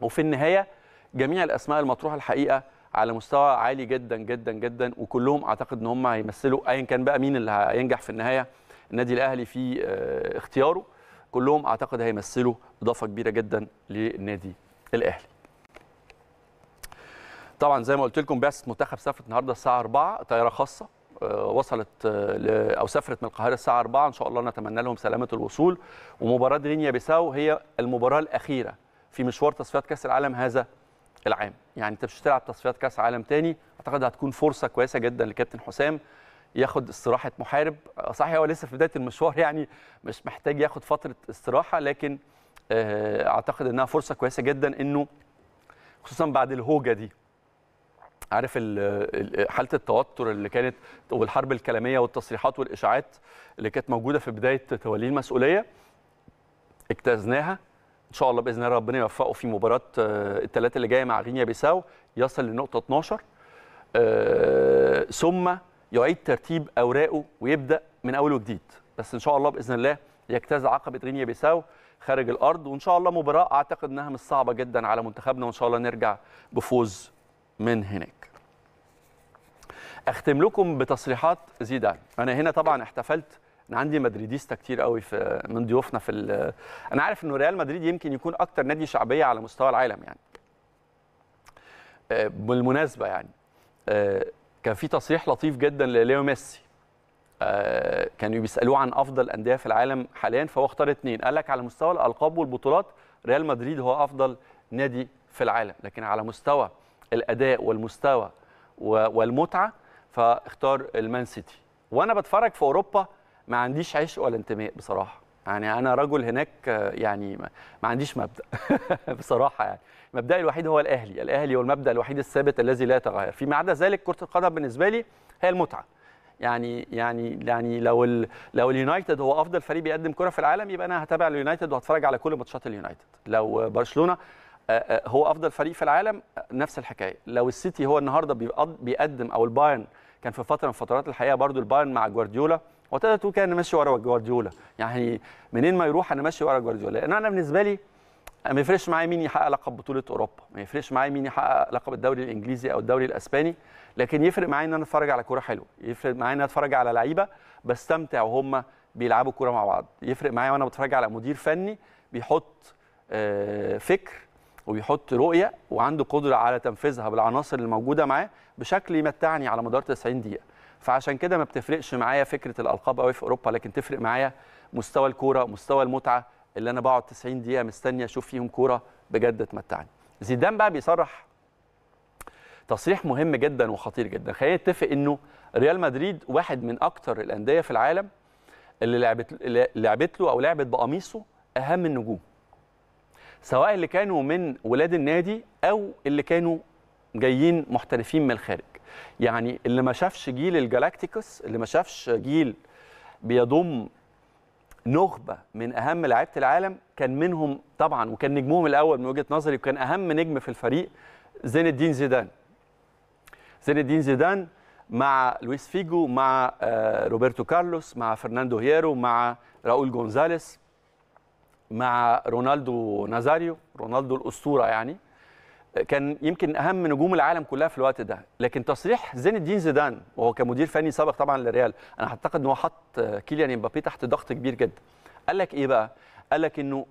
وفي النهايه جميع الاسماء المطروحه الحقيقه على مستوى عالي جدا جدا جدا وكلهم اعتقد ان هم هيمثلوا ايا كان بقى مين اللي هينجح في النهايه النادي الاهلي في آه، اختياره كلهم اعتقد هيمثلوا اضافه كبيره جدا للنادي الاهلي طبعا زي ما قلت لكم بعثه منتخب سافرت النهارده الساعه 4 طياره خاصه آه، وصلت آه، او سافرت من القاهره الساعه 4 ان شاء الله نتمنى لهم سلامه الوصول ومباراه غينيا بيساو هي المباراه الاخيره في مشوار تصفيات كاس العالم هذا العام يعني انت مش هتلعب تصفيات كاس عالم تاني اعتقد هتكون فرصه كويسه جدا لكابتن حسام ياخد استراحه محارب آه، صحيح هو لسه في بدايه المشوار يعني مش محتاج ياخد فتره استراحه لكن آه، اعتقد انها فرصه كويسه جدا انه خصوصا بعد الهوجه دي عارف حاله التوتر اللي كانت والحرب الكلاميه والتصريحات والاشاعات اللي كانت موجوده في بدايه توليه المسؤوليه اجتزناها ان شاء الله باذن الله ربنا يوفقه في مباراه آه، الثلاثه اللي جايه مع غينيا بيساو يصل لنقطه 12 آه، ثم يعيد ترتيب اوراقه ويبدا من اول وجديد بس ان شاء الله باذن الله يجتاز عقبه غينيا بيساو خارج الارض وان شاء الله مباراه اعتقد انها مش صعبه جدا على منتخبنا وان شاء الله نرجع بفوز من هناك اختم لكم بتصريحات زيدان انا هنا طبعا احتفلت انا عندي مدريديستا كتير قوي في من ضيوفنا في انا عارف انه ريال مدريد يمكن يكون اكتر نادي شعبيه على مستوى العالم يعني آه، بالمناسبه يعني آه، كان في تصريح لطيف جدا لليو ميسي آه، كانوا بيسالوه عن افضل انديه في العالم حاليا فهو اختار اثنين قال لك على مستوى الالقاب والبطولات ريال مدريد هو افضل نادي في العالم لكن على مستوى الاداء والمستوى والمتعه فاختار المان سيتي وانا بتفرج في اوروبا ما عنديش عشق ولا انتماء بصراحه يعني انا رجل هناك يعني ما عنديش مبدا بصراحه يعني مبدأي الوحيد هو الاهلي الاهلي هو المبدا الوحيد الثابت الذي لا يتغير فيما عدا ذلك كره القدم بالنسبه لي هي المتعه يعني يعني يعني لو الـ لو اليونايتد هو افضل فريق بيقدم كره في العالم يبقى انا هتابع اليونايتد وهتفرج على كل ماتشات اليونايتد لو برشلونه آه، آه، هو افضل فريق في العالم آه، نفس الحكايه لو السيتي هو النهارده بيقدم او البايرن كان في فتره من فترات الحقيقه برضو البايرن مع جوارديولا وتقدر تقول كان ماشي ورا جوارديولا يعني منين ما يروح انا ماشي ورا جوارديولا لان انا بالنسبه لي ما يفرقش معايا مين يحقق لقب بطوله اوروبا ما يفرقش معايا مين يحقق لقب الدوري الانجليزي او الدوري الاسباني لكن يفرق معايا ان انا اتفرج على كوره حلوه يفرق معايا ان انا اتفرج على لعيبه بستمتع وهم بيلعبوا كوره مع بعض يفرق معايا وانا بتفرج على مدير فني بيحط آه، فكر وبيحط رؤيه وعنده قدره على تنفيذها بالعناصر الموجوده معاه بشكل يمتعني على مدار 90 دقيقه فعشان كده ما بتفرقش معايا فكره الالقاب قوي في اوروبا لكن تفرق معايا مستوى الكوره مستوى المتعه اللي انا بقعد 90 دقيقه مستني اشوف فيهم كوره بجد تمتعني زيدان بقى بيصرح تصريح مهم جدا وخطير جدا خلينا نتفق انه ريال مدريد واحد من اكتر الانديه في العالم اللي لعبت لعبت له او لعبت بقميصه اهم النجوم سواء اللي كانوا من ولاد النادي او اللي كانوا جايين محترفين من الخارج يعني اللي ما شافش جيل الجالاكتيكوس اللي ما شافش جيل بيضم نخبه من اهم لعيبه العالم كان منهم طبعا وكان نجمهم الاول من وجهه نظري وكان اهم نجم في الفريق زين الدين زيدان زين الدين زيدان مع لويس فيجو مع آه، روبرتو كارلوس مع فرناندو هيرو مع راؤول جونزاليس مع رونالدو نازاريو رونالدو الاسطوره يعني آه، كان يمكن اهم نجوم العالم كلها في الوقت ده لكن تصريح زين الدين زيدان وهو كمدير فني سابق طبعا للريال انا اعتقد ان هو حط آه، كيليان امبابي تحت ضغط كبير جدا قال لك ايه بقى قال لك انه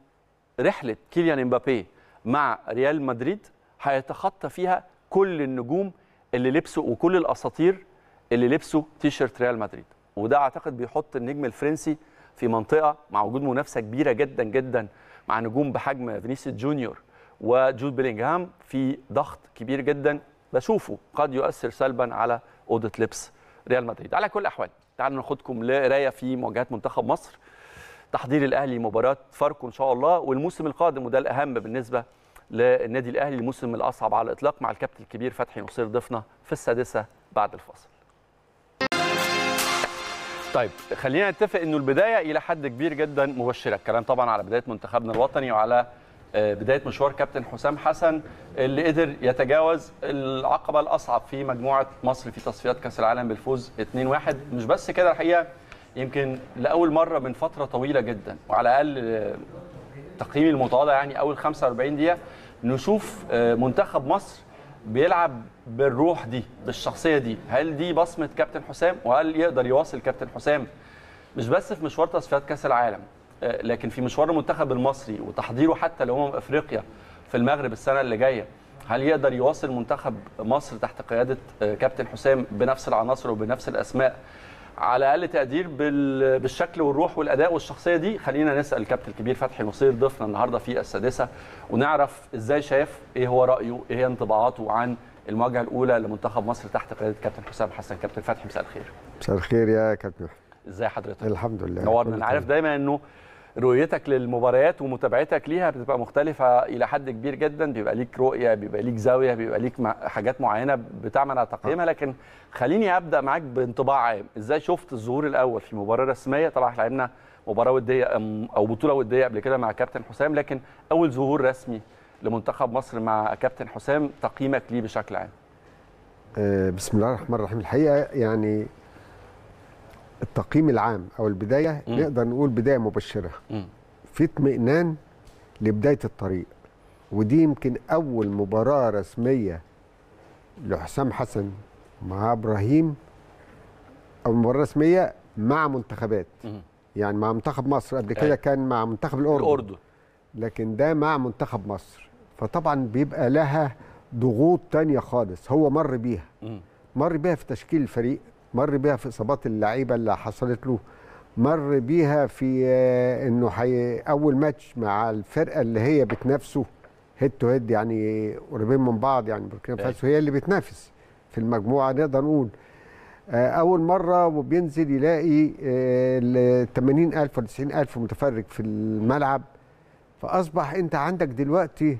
رحله كيليان امبابي مع ريال مدريد هيتخطى فيها كل النجوم اللي لبسوا وكل الاساطير اللي لبسوا تي شيرت ريال مدريد وده اعتقد بيحط النجم الفرنسي في منطقه مع وجود منافسه كبيره جدا جدا مع نجوم بحجم فينيسيوس جونيور وجود بيلينجهام في ضغط كبير جدا بشوفه قد يؤثر سلبا على اوضه لبس ريال مدريد على كل الاحوال تعالوا ناخدكم لقرايه في مواجهات منتخب مصر تحضير الاهلي مباراه فاركو ان شاء الله والموسم القادم وده الاهم بالنسبه للنادي الاهلي الموسم الاصعب على الاطلاق مع الكابتن الكبير فتحي نصير ضيفنا في السادسه بعد الفاصل طيب خلينا نتفق انه البدايه الى حد كبير جدا مبشره الكلام طبعا على بدايه منتخبنا الوطني وعلى آه، بدايه مشوار كابتن حسام حسن اللي قدر يتجاوز العقبه الاصعب في مجموعه مصر في تصفيات كاس العالم بالفوز 2-1 مش بس كده الحقيقه يمكن لاول مره من فتره طويله جدا وعلى الاقل آه، تقييمي المتواضع يعني اول 45 دقيقه نشوف آه، منتخب مصر بيلعب بالروح دي بالشخصيه دي هل دي بصمه كابتن حسام وهل يقدر يواصل كابتن حسام مش بس في مشوار تصفيات كاس العالم آه، لكن في مشوار المنتخب المصري وتحضيره حتى لامم افريقيا في المغرب السنه اللي جايه هل يقدر يواصل منتخب مصر تحت قياده آه، كابتن حسام بنفس العناصر وبنفس الاسماء على اقل تقدير بالشكل والروح والاداء والشخصيه دي خلينا نسال الكابتن الكبير فتحي نصير ضيفنا النهارده في السادسه ونعرف ازاي شاف ايه هو رايه ايه هي انطباعاته عن المواجهه الاولى لمنتخب مصر تحت قياده كابتن حسام حسن كابتن فتحي مساء الخير مساء الخير يا كابتن ازي حضرتك الحمد لله نورنا انا عارف دايما انه رؤيتك للمباريات ومتابعتك ليها بتبقى مختلفه الى حد كبير جدا بيبقى ليك رؤيه بيبقى ليك زاويه بيبقى ليك حاجات معينه بتعمل على تقييمها آه. لكن خليني ابدا معاك بانطباع عام ازاي شفت الظهور الاول في مباراه رسميه طبعا احنا لعبنا مباراه وديه او بطوله وديه قبل كده مع كابتن حسام لكن اول ظهور رسمي لمنتخب مصر مع كابتن حسام تقييمك ليه بشكل عام آه، بسم الله الرحمن الرحيم الحقيقه يعني التقييم العام او البدايه م. نقدر نقول بدايه مبشره م. في اطمئنان لبدايه الطريق ودي يمكن اول مباراه رسميه لحسام حسن مع ابراهيم او مباراه رسميه مع منتخبات م. يعني مع منتخب مصر قبل كده أيوة. كان مع منتخب الاردن الاردن لكن ده مع منتخب مصر فطبعا بيبقى لها ضغوط تانية خالص هو مر بيها مر بيها في تشكيل الفريق مر بيها في اصابات اللعيبه اللي حصلت له مر بيها في آه، انه حي اول ماتش مع الفرقه اللي هي بتنافسه هيد تو هيد يعني قريبين من بعض يعني بوركينا فاسو هي اللي بتنافس في المجموعه نقدر نقول آه، اول مره وبينزل يلاقي آه، ال 80000 و 90000 متفرج في الملعب فاصبح انت عندك دلوقتي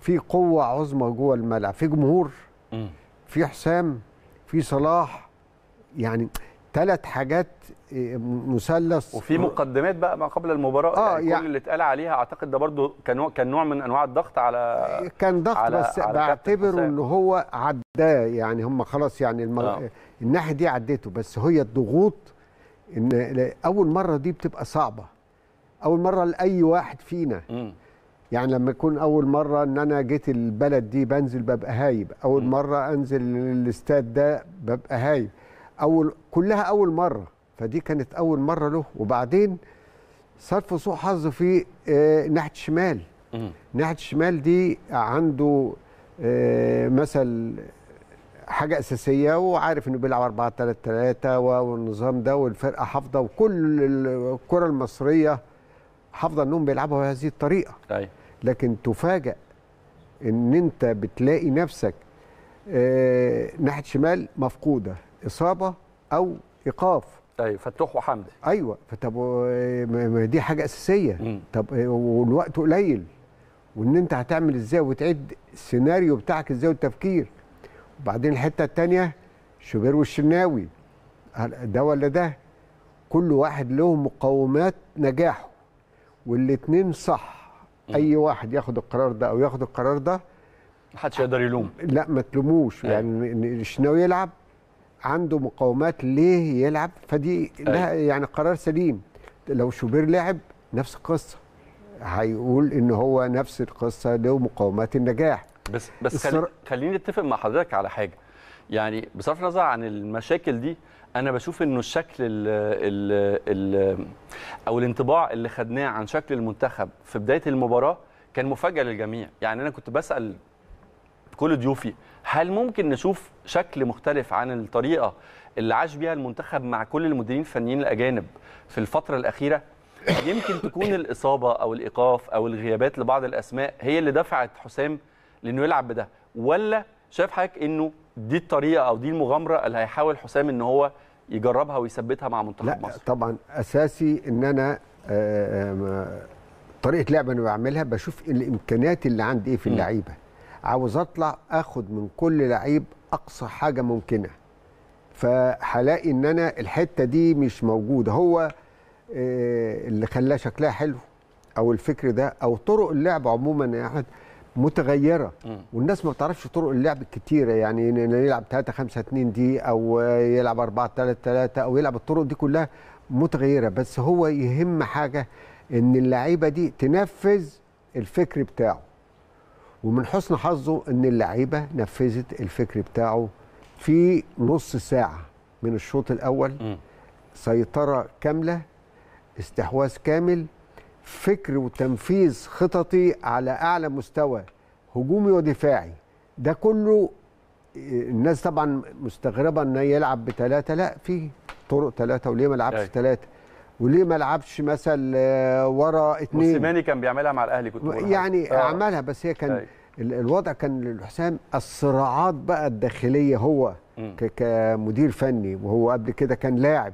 في قوه عظمى جوه الملعب في جمهور في حسام في صلاح يعني ثلاث حاجات آه، مثلث وفي مقدمات بقى ما قبل المباراه آه يعني كل اللي اتقال عليها اعتقد ده برضو كان كان نوع من انواع الضغط على آه، كان ضغط على بس بعتبره ان هو عداه يعني هم خلاص يعني المر... آه. الناحيه دي عدته بس هي الضغوط ان اول مره دي بتبقى صعبه اول مره لاي واحد فينا م. يعني لما يكون اول مره ان انا جيت البلد دي بنزل ببقى هايب اول م. مره انزل الاستاد ده ببقى هايب اول كلها اول مره فدي كانت اول مره له وبعدين صار في سوء حظ في آه، ناحيه الشمال ناحيه الشمال دي عنده آه، مثل حاجه اساسيه وعارف انه بيلعب 4 3 3 والنظام ده والفرقه حافظه وكل الكره المصريه حافظه انهم بيلعبوا بهذه الطريقه لكن تفاجئ ان انت بتلاقي نفسك آه، ناحيه شمال مفقوده اصابه او ايقاف ايوه فتوح وحمدي ايوه فطب دي حاجه اساسيه طب إيه، والوقت قليل وان انت هتعمل ازاي وتعد السيناريو بتاعك ازاي والتفكير وبعدين الحته الثانيه شوبير والشناوي ده ولا ده كل واحد له مقومات نجاحه والاثنين صح اي واحد ياخد القرار ده او ياخد القرار ده محدش يقدر يلوم لا ما تلوموش أيوة. يعني الشناوي يلعب عنده مقاومات ليه يلعب فدي لها يعني قرار سليم لو شوبير لعب نفس القصه هيقول ان هو نفس القصه له مقاومات النجاح بس بس الصر... خليني اتفق مع حضرتك على حاجه يعني بصرف النظر عن المشاكل دي انا بشوف انه الشكل الـ الـ الـ او الانطباع اللي خدناه عن شكل المنتخب في بدايه المباراه كان مفاجاه للجميع يعني انا كنت بسال كل ضيوفي هل ممكن نشوف شكل مختلف عن الطريقه اللي عاش بيها المنتخب مع كل المديرين الفنيين الاجانب في الفتره الاخيره يمكن تكون الاصابه او الايقاف او الغيابات لبعض الاسماء هي اللي دفعت حسام لانه يلعب بده ولا شايف حضرتك انه دي الطريقه او دي المغامره اللي هيحاول حسام ان هو يجربها ويثبتها مع منتخب لا مصر طبعا اساسي ان انا آه، آه، طريقه لعب انا بعملها بشوف الامكانيات اللي عندي ايه في اللعيبه عاوز اطلع اخد من كل لعيب اقصى حاجه ممكنه فهلاقي ان انا الحته دي مش موجوده هو آه، اللي خلاه شكلها حلو او الفكر ده او طرق اللعب عموما يا احمد متغيره والناس ما بتعرفش طرق اللعب الكتيره يعني يلعب 3 5 2 دي او يلعب 4 3 3 او يلعب الطرق دي كلها متغيره بس هو يهم حاجه ان اللعيبه دي تنفذ الفكر بتاعه ومن حسن حظه ان اللعيبه نفذت الفكر بتاعه في نص ساعه من الشوط الاول م. سيطره كامله استحواذ كامل فكر وتنفيذ خططي على اعلى مستوى هجومي ودفاعي ده كله الناس طبعا مستغربه ان يلعب بثلاثه لا في طرق ثلاثه وليه ما لعبش ثلاثه وليه ما لعبش مثلا آه، ورا اثنين موسيماني كان بيعملها مع الاهلي كنت يعني آه. عملها بس هي كان آه. الوضع كان للحسام الصراعات بقى الداخليه هو م. كمدير فني وهو قبل كده كان لاعب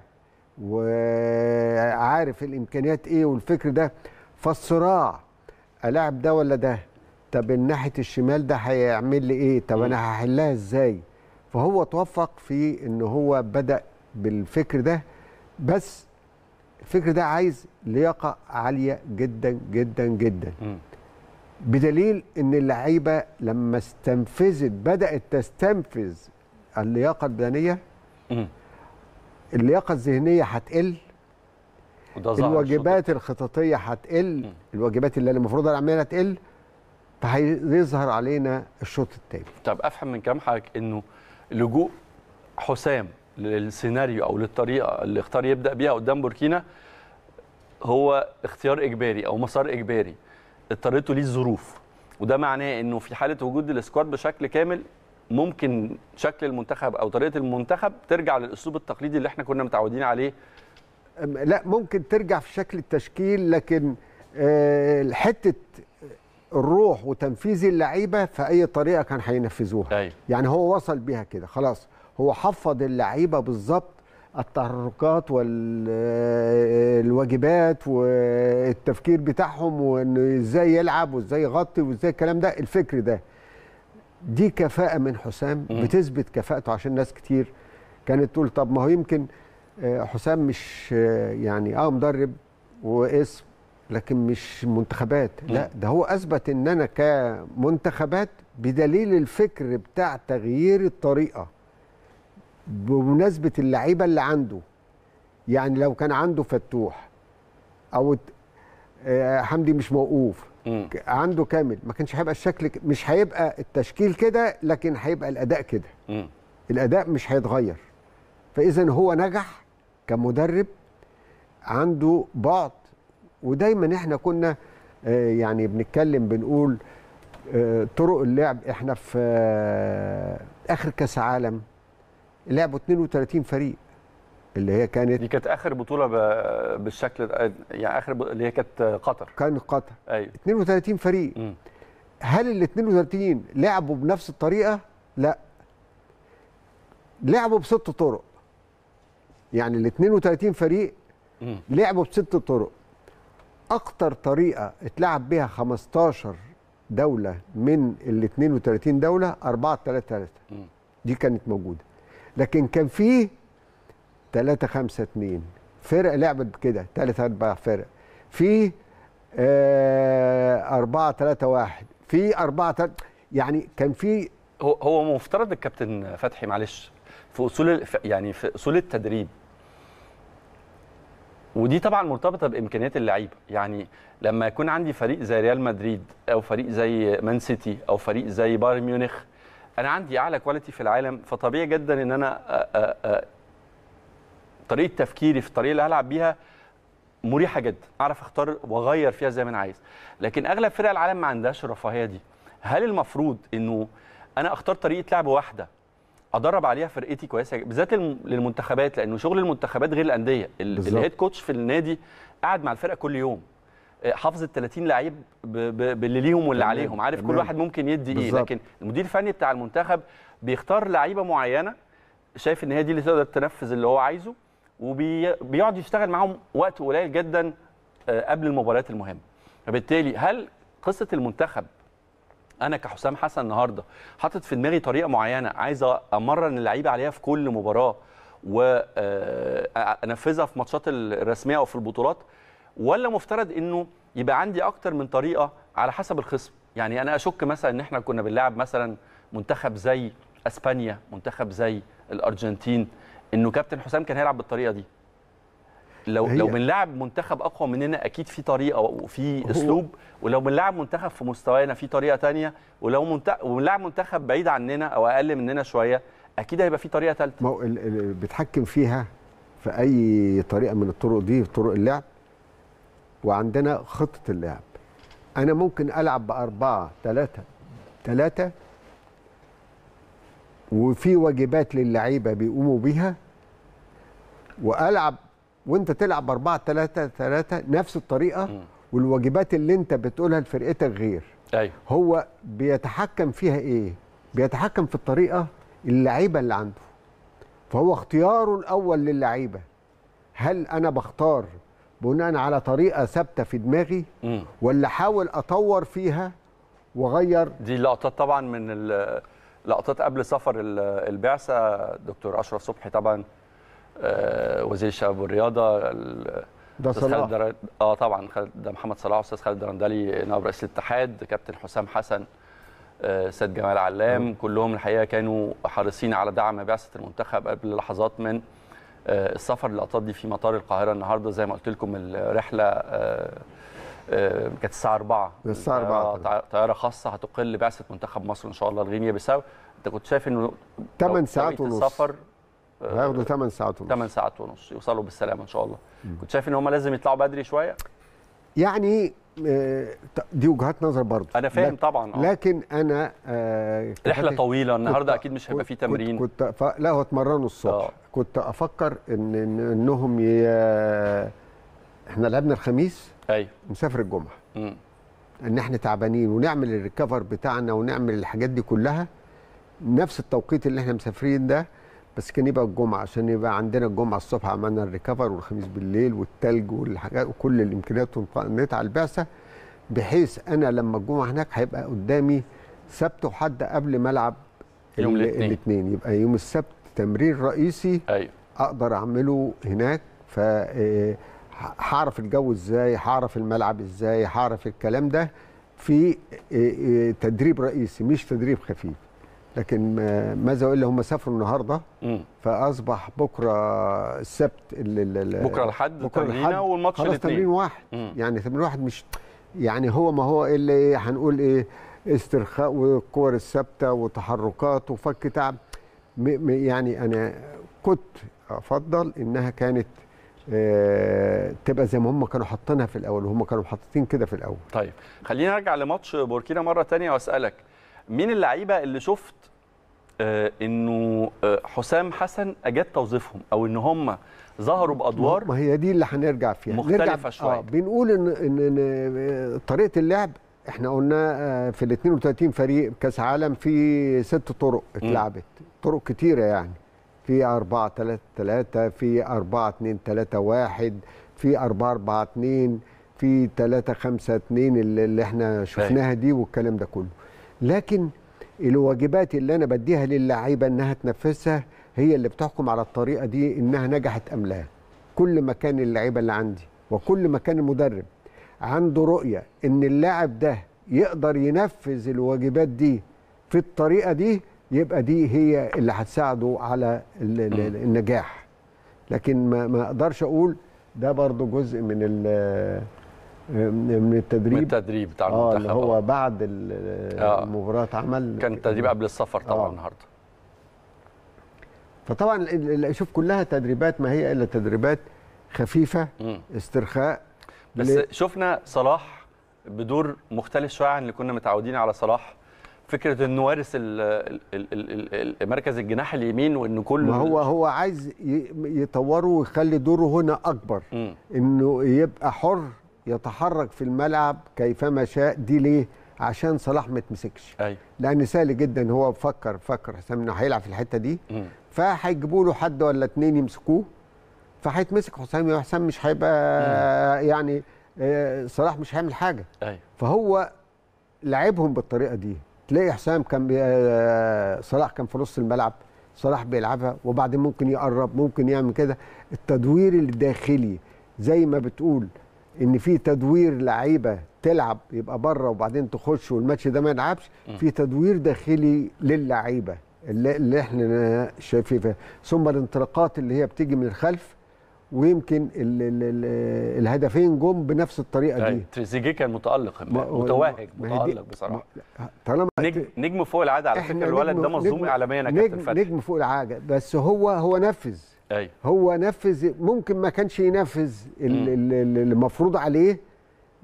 وعارف الامكانيات ايه والفكر ده فالصراع الاعب ده ولا ده طب الناحيه الشمال ده هيعمل لي ايه طب انا هحلها ازاي فهو توفق في ان هو بدا بالفكر ده بس الفكر ده عايز لياقه عاليه جدا جدا جدا م. بدليل ان اللعيبه لما استنفذت بدات تستنفذ اللياقه البدنيه اللياقه الذهنيه هتقل الواجبات الخططيه هتقل الواجبات اللي انا المفروض اعملها هتقل فهيظهر علينا الشوط الثاني طب افهم من كلام حضرتك انه لجوء حسام للسيناريو او للطريقه اللي اختار يبدا بيها قدام بوركينا هو اختيار اجباري او مسار اجباري اضطرته ليه الظروف وده معناه انه في حاله وجود السكواد بشكل كامل ممكن شكل المنتخب او طريقه المنتخب ترجع للاسلوب التقليدي اللي احنا كنا متعودين عليه لا ممكن ترجع في شكل التشكيل لكن آه، حته الروح وتنفيذ اللعيبه في اي طريقه كان هينفذوها أيوة. يعني هو وصل بيها كده خلاص هو حفظ اللعيبه بالظبط التحركات والواجبات والتفكير بتاعهم وانه ازاي يلعب وازاي يغطي وازاي الكلام ده الفكر ده دي كفاءه من حسام بتثبت كفاءته عشان ناس كتير كانت تقول طب ما هو يمكن آه، حسام مش آه، يعني اه مدرب واسم لكن مش منتخبات لا ده هو اثبت ان انا كمنتخبات بدليل الفكر بتاع تغيير الطريقه بمناسبه اللعيبه اللي عنده يعني لو كان عنده فتوح او آه، حمدي مش موقوف مم. عنده كامل ما كانش هيبقى الشكل مش هيبقى التشكيل كده لكن هيبقى الاداء كده الاداء مش هيتغير فاذا هو نجح كمدرب عنده بعض ودايما احنا كنا آه، يعني بنتكلم بنقول آه، طرق اللعب احنا في اخر كاس عالم لعبوا 32 فريق اللي هي كانت دي كانت اخر بطوله بالشكل يعني اخر ب... اللي هي كانت قطر كانت قطر ايوه 32 فريق م. هل ال 32 لعبوا بنفس الطريقه؟ لا لعبوا بست طرق يعني ال 32 فريق م. لعبوا بست طرق اكتر طريقه اتلعب بها 15 دوله من ال 32 دوله 4 3 3 دي كانت موجوده لكن كان فيه 3 5 2 فرق لعبت كده 3 4 فرق في 4 3 1 في 4 3 يعني كان في هو هو مفترض الكابتن فتحي معلش في اصول يعني في اصول التدريب ودي طبعا مرتبطه بامكانيات اللعيبه يعني لما يكون عندي فريق زي ريال مدريد او فريق زي مان سيتي او فريق زي بايرن ميونخ انا عندي اعلى كواليتي في العالم فطبيعي جدا ان انا آه، آه، آه، طريقه تفكيري في الطريقه اللي هلعب بيها مريحه جدا اعرف اختار واغير فيها زي ما انا عايز لكن اغلب فرق العالم ما عندهاش الرفاهيه دي هل المفروض انه انا اختار طريقه لعب واحده ادرب عليها فرقتي كويسه بالذات للمنتخبات لانه شغل المنتخبات غير الانديه الهيد كوتش في النادي قاعد مع الفرقه كل يوم حافظ ال 30 لعيب باللي ليهم واللي عليهم عارف كل واحد ممكن يدي ايه لكن المدير الفني بتاع المنتخب بيختار لعيبه معينه شايف ان هي دي اللي تقدر تنفذ اللي هو عايزه وبيقعد يشتغل معاهم وقت قليل جدا آه، قبل المباريات المهمه فبالتالي هل قصه المنتخب انا كحسام حسن النهارده حاطط في دماغي طريقه معينه عايز امرن اللعيبه عليها في كل مباراه وانفذها آه، في ماتشات الرسميه او في البطولات ولا مفترض انه يبقى عندي اكتر من طريقه على حسب الخصم يعني انا اشك مثلا ان احنا كنا بنلعب مثلا منتخب زي اسبانيا منتخب زي الارجنتين انه كابتن حسام كان هيلعب بالطريقه دي لو هي. لو بنلعب منتخب اقوى مننا اكيد في طريقه وفي اسلوب ولو بنلعب منتخب في مستوانا في طريقه تانية ولو بنلعب منتخب بعيد عننا او اقل مننا شويه اكيد هيبقى في طريقه ثالثه ما بتحكم فيها في اي طريقه من الطرق دي طرق اللعب وعندنا خطه اللعب انا ممكن العب باربعه ثلاثه ثلاثه وفي واجبات للعيبه بيقوموا بيها والعب وانت تلعب باربعة ثلاثة ثلاثة نفس الطريقه والواجبات اللي انت بتقولها لفرقتك غير ايوه هو بيتحكم فيها ايه بيتحكم في الطريقه اللعيبه اللي عنده فهو اختياره الاول للعيبه هل انا بختار بناء على طريقه ثابته في دماغي م. ولا احاول اطور فيها واغير دي لقطات طبعا من لقطات قبل سفر البعثه دكتور اشرف صبحي طبعا آه، وزير الشباب والرياضه ده صلاح در... اه طبعا ده محمد صلاح استاذ خالد درندلي نائب رئيس الاتحاد كابتن حسام حسن آه، سيد جمال علام م. كلهم الحقيقه كانوا حريصين على دعم بعثه المنتخب قبل لحظات من آه، السفر للاقطاد دي في مطار القاهره النهارده زي ما قلت لكم الرحله آه، آه، كانت الساعه 4 الساعه 4 طياره خاصه هتقل بعثه منتخب مصر ان شاء الله لغينيا بيساو انت كنت شايف انه 8 ساعات ونص السفر هياخدوا 8 ساعات ونص 8 ساعات ونص يوصلوا بالسلامه ان شاء الله م. كنت شايف ان هم لازم يطلعوا بدري شويه يعني آه، دي وجهات نظر برضه انا فاهم طبعا آه. لكن انا آه رحله طويله النهارده اكيد مش هيبقى في تمرين كنت, كنت ف... لا هو اتمرنوا الصبح أوه. كنت افكر ان انهم ي... احنا لعبنا الخميس ايوه مسافر الجمعه م. ان احنا تعبانين ونعمل الريكفر بتاعنا ونعمل الحاجات دي كلها نفس التوقيت اللي احنا مسافرين ده بس كان يبقى الجمعه عشان يبقى عندنا الجمعه الصبح عملنا الريكفر والخميس بالليل والتلج والحاجات وكل الامكانيات ونطلع البعثه بحيث انا لما الجمعه هناك هيبقى قدامي سبت وحد قبل ما العب يوم الاثنين يبقى يوم السبت تمرين رئيسي ايوه اقدر اعمله هناك ف آه، هعرف الجو ازاي هعرف الملعب ازاي هعرف الكلام ده في آه، آه، تدريب رئيسي مش تدريب خفيف لكن ماذا وإلا هم سافروا النهارده فاصبح بكره السبت بكره الحد بكره الحد والماتش خلاص تمرين واحد مم. يعني تمرين واحد مش يعني هو ما هو الا ايه هنقول ايه استرخاء والكور الثابته وتحركات وفك تعب يعني انا كنت افضل انها كانت آه، تبقى زي ما هم كانوا حاطينها في الاول وهم كانوا حاطين كده في الاول طيب خلينا نرجع لماتش بوركينا مره ثانيه واسالك مين اللعيبه اللي شفت آه، انه آه، حسام حسن اجاد توظيفهم او ان هم ظهروا بادوار ما هي دي اللي هنرجع فيها مختلفه نرجع شويه آه بنقول ان ان آه، طريقه اللعب احنا قلنا في ال 32 فريق كاس عالم في ست طرق اتلعبت طرق كتيره يعني في 4 3 3 في 4 2 3 1 في 4 4 2 في 3 5 2 اللي احنا شفناها دي والكلام ده كله لكن الواجبات اللي انا بديها للعيبه انها تنفذها هي اللي بتحكم على الطريقه دي انها نجحت ام لا كل ما كان اللعيبه اللي عندي وكل ما كان المدرب عنده رؤيه ان اللاعب ده يقدر ينفذ الواجبات دي في الطريقه دي يبقى دي هي اللي هتساعده على النجاح لكن ما اقدرش اقول ده برضو جزء من من التدريب من التدريب بتاع آه، المنتخب اللي هو آه. بعد المباراه آه. اتعمل كان تدريب قبل السفر طبعا النهارده فطبعا شوف كلها تدريبات ما هي الا تدريبات خفيفه م. استرخاء بس ل... شفنا صلاح بدور مختلف شويه عن اللي كنا متعودين على صلاح فكره انه وارث مركز الجناح اليمين وانه كله ما هو هو عايز يطوره ويخلي دوره هنا اكبر م. انه يبقى حر يتحرك في الملعب كيفما شاء دي ليه عشان صلاح ما يتمسكش أيوة. لان سهل جدا هو فكر فكر حسام انه هيلعب في الحته دي فهيجيبوا له حد ولا اتنين يمسكوه فهيتمسك حسام وحسام مش هيبقى يعني آه، صلاح مش هيعمل حاجه أيوة. فهو لعبهم بالطريقه دي تلاقي حسام كان بي... آه، صلاح كان في نص الملعب صلاح بيلعبها وبعدين ممكن يقرب ممكن يعمل كده التدوير الداخلي زي ما بتقول ان في تدوير لعيبه تلعب يبقى بره وبعدين تخش والماتش ده ما يلعبش في تدوير داخلي للعيبه اللي, اللي احنا شايفين فيها ثم الانطلاقات اللي هي بتيجي من الخلف ويمكن الـ الـ الـ الهدفين جم بنفس الطريقه دي طيب، تريزيجيه كان متالق متوهج متالق بصراحه طالما نجم, نجم فوق العاده على فكره الولد ده مظلوم اعلاميا يا كابتن فتحي نجم فوق العاده بس هو هو نفذ أيوة. هو نفذ ممكن ما كانش ينفذ المفروض عليه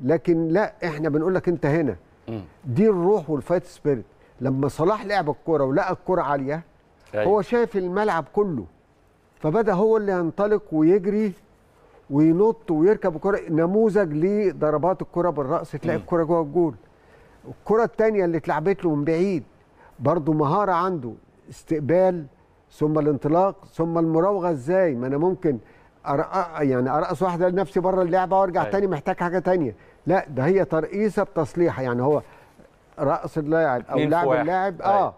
لكن لا احنا بنقول لك انت هنا م. دي الروح والفايت سبيريت لما صلاح لعب الكوره ولقى الكوره عاليه أيوة. هو شايف الملعب كله فبدا هو اللي ينطلق ويجري وينط ويركب الكره نموذج لضربات الكره بالراس تلاقي الكره جوه الجول الكره الثانيه اللي اتلعبت له من بعيد برضه مهاره عنده استقبال ثم الانطلاق ثم المراوغه ازاي ما انا ممكن أرق... يعني ارقص واحده لنفسي بره اللعبه وارجع أيه. تاني محتاج حاجه تانيه لا ده هي ترقيصه بتصليحه يعني هو رقص اللاعب او لعب اللاعب أيوة. اه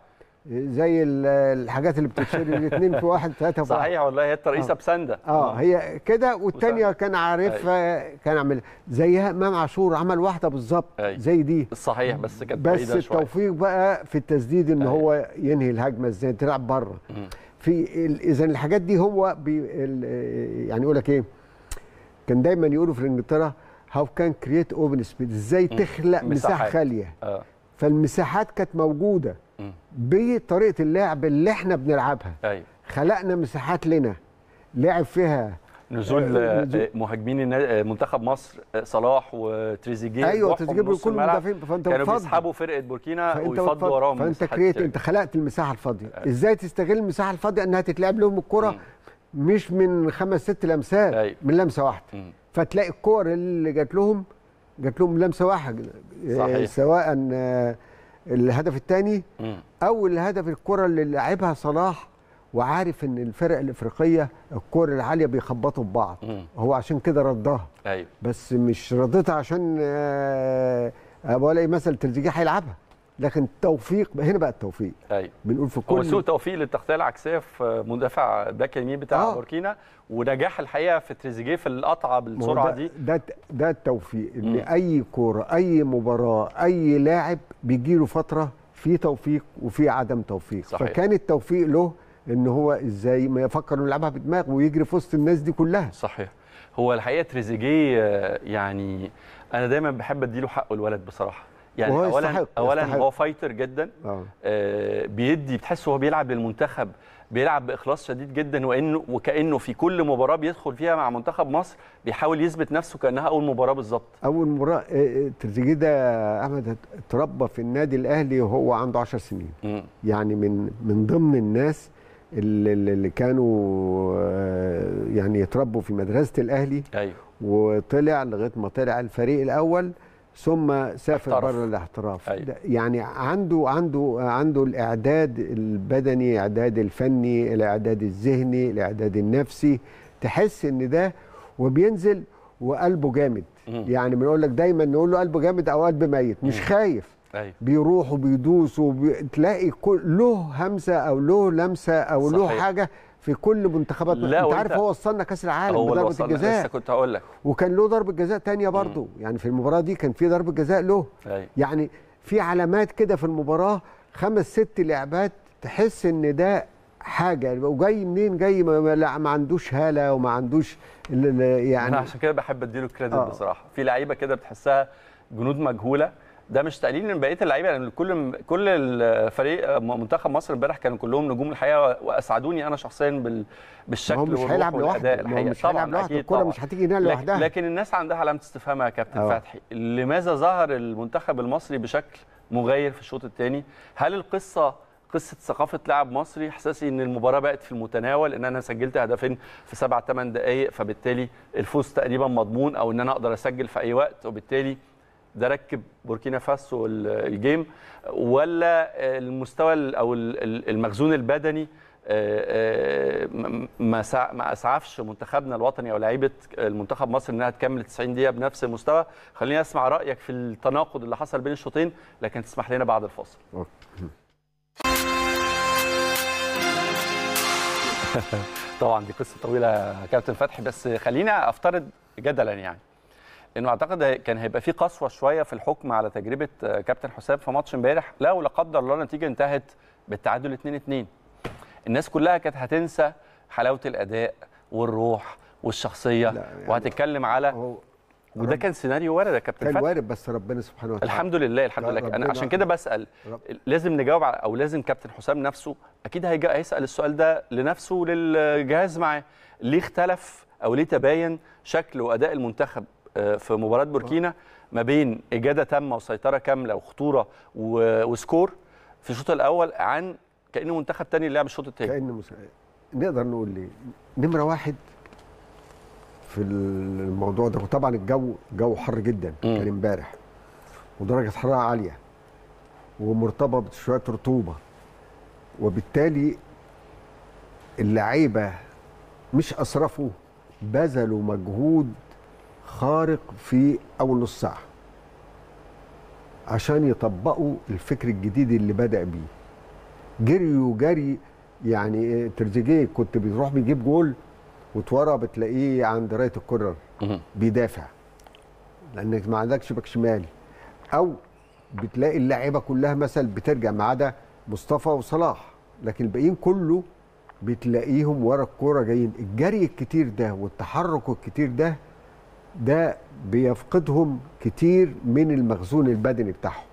زي الحاجات اللي بتتشري الاثنين في واحد ثلاثه في واحد صحيح والله هي الترقيصه آه. بسنده اه, آه. هي كده والثانيه كان عارفها أي. كان عاملها زيها امام عاشور عمل واحده بالظبط زي دي صحيح بس كانت بس التوفيق بقى في التسديد ان أي. هو ينهي الهجمه ازاي تلعب بره في اذا الحاجات دي هو بي يعني يقول لك ايه كان دايما يقولوا في انجلترا هاو كان كرييت اوبن سبيد ازاي تخلق مساحه خاليه آه. فالمساحات كانت موجوده بطريقه اللعب اللي احنا بنلعبها أيوة. خلقنا مساحات لنا لعب فيها نزول, آه، آه، مهاجمين آه، منتخب مصر صلاح وتريزيجيه ايوه تريزيجيه بيكونوا مدافعين فانت كانوا بيسحبوا فرقه بوركينا ويفضوا وراهم فانت كريت انت خلقت المساحه الفاضيه أيوة. ازاي تستغل المساحه الفاضيه انها تتلعب لهم الكره مش من خمس ست لمسات أيوة. من لمسه واحده م. فتلاقي الكور اللي جات لهم جات لهم لمسه واحده صحيح. سواء الهدف الثاني او الهدف الكره اللي لعبها صلاح وعارف ان الفرق الافريقيه الكور العاليه بيخبطوا ببعض هو عشان كده ردها أيوه. بس مش ردتها عشان آه، ابو علي مثل تريزيجيه هيلعبها لكن التوفيق هنا بقى التوفيق ايوه بنقول في كل هو سوء توفيق للتغطيه العكسيه في مدافع باك يمين بتاع آه. بوركينا ونجاح الحقيقه في تريزيجيه في القطعه بالسرعه دي ده ده التوفيق ان م. اي كوره اي مباراه اي لاعب بيجي له فتره في توفيق وفي عدم توفيق صحيح. فكان التوفيق له ان هو ازاي ما يفكر انه يلعبها بدماغه ويجري في وسط الناس دي كلها صحيح هو الحقيقه تريزيجيه آه، يعني انا دايما بحب اديله حقه الولد بصراحه يعني وهو اولا يستحق. اولا يستحق. هو فايتر جدا آه. آه بيدي بتحس هو بيلعب للمنتخب بيلعب باخلاص شديد جدا وانه وكانه في كل مباراه بيدخل فيها مع منتخب مصر بيحاول يثبت نفسه كانها اول مباراه بالظبط اول مباراه إيه، إيه، تريزيجيه احمد اتربى في النادي الاهلي وهو عنده 10 سنين م. يعني من من ضمن الناس اللي كانوا آه، يعني يتربوا في مدرسه الاهلي أيوه. وطلع لغايه ما طلع الفريق الاول ثم سافر بره الاحتراف أيوة. يعني عنده عنده عنده الاعداد البدني الاعداد الفني الاعداد الذهني الاعداد النفسي تحس ان ده وبينزل وقلبه جامد مم. يعني بنقول لك دايما نقول له قلبه جامد او قلب ميت مش مم. خايف أيوة. بيروح وبيدوس وتلاقي له همسه او له لمسه او صحيح. له حاجه في كل منتخبات لا انت عارف هو وصلنا كاس العالم بضربه الجزاء لسه كنت هقول لك وكان له ضربه جزاء ثانيه برضه يعني في المباراه دي كان في ضربه جزاء له أي. يعني في علامات كده في المباراه خمس ست لعبات تحس ان ده حاجه وجاي منين جاي ما, لا ما عندوش هاله وما عندوش يعني انا عشان كده بحب اديله الكريدت آه. بصراحه في لعيبه كده بتحسها جنود مجهوله ده مش تقليل من بقيه اللعيبه لان يعني كل كل الفريق منتخب مصر امبارح كانوا كلهم نجوم الحقيقه واسعدوني انا شخصيا بال بالشكل هو مش هيلعب لوحده مش هيلعب لوحده الكره مش هتيجي هنا لوحدها لكن الناس عندها علامه استفهام يا كابتن أوه. فتحي لماذا ظهر المنتخب المصري بشكل مغاير في الشوط الثاني هل القصه قصه ثقافه لاعب مصري احساسي ان المباراه بقت في المتناول ان انا سجلت هدفين في سبع ثمان دقائق فبالتالي الفوز تقريبا مضمون او ان انا اقدر اسجل في اي وقت وبالتالي ده ركب بوركينا فاسو الجيم ولا المستوى او المخزون البدني آه، آه، ما ما اسعفش منتخبنا الوطني او لعيبه المنتخب مصر انها تكمل 90 دقيقه بنفس المستوى خليني اسمع رايك في التناقض اللي حصل بين الشوطين لكن تسمح لنا بعد الفاصل طبعا دي قصه طويله كابتن فتحي بس خلينا افترض جدلا يعني لانه اعتقد كان هيبقى في قسوه شويه في الحكم على تجربه آه، كابتن حسام في ماتش امبارح لو لا قدر الله النتيجه انتهت بالتعادل 2 2 الناس كلها كانت هتنسى حلاوه الاداء والروح والشخصيه يعني وهتتكلم على وده كان سيناريو وارد يا كابتن كان وارد بس ربنا سبحانه وتعالى الحمد لله الحمد لله انا عشان كده بسال لازم نجاوب على او لازم كابتن حسام نفسه اكيد هيسال السؤال ده لنفسه وللجهاز معاه ليه اختلف او ليه تباين شكل واداء المنتخب آه، في مباراه بوركينا ما بين اجاده تامه وسيطره كامله وخطوره وسكور في الشوط الاول عن كانه منتخب تاني اللي لعب الشوط التاني كانه مس... نقدر نقول ليه نمره واحد في الموضوع ده وطبعا الجو جو حر جدا كان امبارح ودرجه حراره عاليه ومرتبط بشويه رطوبه وبالتالي اللعيبه مش اسرفوا بذلوا مجهود خارق في اول نص ساعه عشان يطبقوا الفكر الجديد اللي بدا بيه جريوا جري يعني ترزيجيه كنت بيروح بيجيب جول وتورا بتلاقيه عند رايه الكرر بيدافع لانك ما عندكش باك شمال او بتلاقي اللعيبه كلها مثلا بترجع ما عدا مصطفى وصلاح لكن الباقيين كله بتلاقيهم ورا الكوره جايين الجري الكتير ده والتحرك الكتير ده ده بيفقدهم كتير من المخزون البدني بتاعهم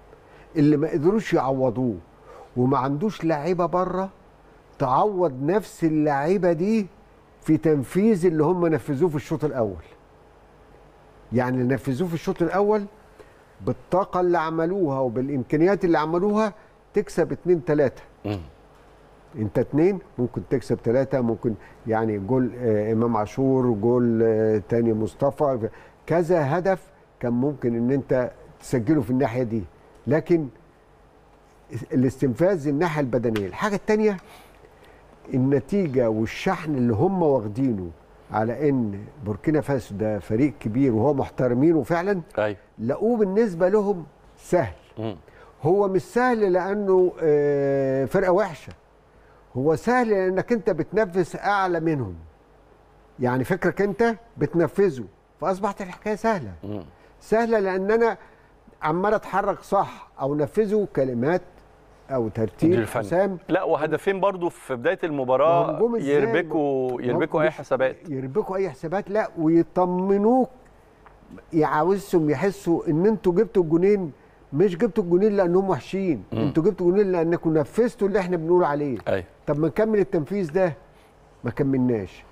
اللي ما قدروش يعوضوه وما عندوش لعيبه بره تعوض نفس اللعيبه دي في تنفيذ اللي هم نفذوه في الشوط الاول يعني نفذوه في الشوط الاول بالطاقه اللي عملوها وبالامكانيات اللي عملوها تكسب 2 3 انت اتنين ممكن تكسب ثلاثة ممكن يعني جول آه، امام عاشور جول آه، تاني مصطفى كذا هدف كان ممكن ان انت تسجله في الناحية دي لكن الاستنفاذ الناحية البدنية الحاجة التانية النتيجة والشحن اللي هم واخدينه على ان بوركينا فاسو ده فريق كبير وهو محترمينه فعلا أيوه. لقوه بالنسبة لهم سهل م. هو مش سهل لانه آه، فرقه وحشه هو سهل لانك انت بتنفذ اعلى منهم يعني فكرك انت بتنفذه فاصبحت الحكايه سهله سهله لان انا عمال اتحرك صح او نفذه كلمات او ترتيب حسام لا وهدفين برضو في بدايه المباراه يربكوا يربكوا اي حسابات يربكوا اي حسابات لا ويطمنوك يعاوزهم يحسوا ان انتوا جبتوا الجونين مش جبتوا الجونين لانهم وحشين انتوا جبتوا الجونين لانكم نفذتوا اللي احنا بنقول عليه ايوه طب ما نكمل التنفيذ ده ما كملناش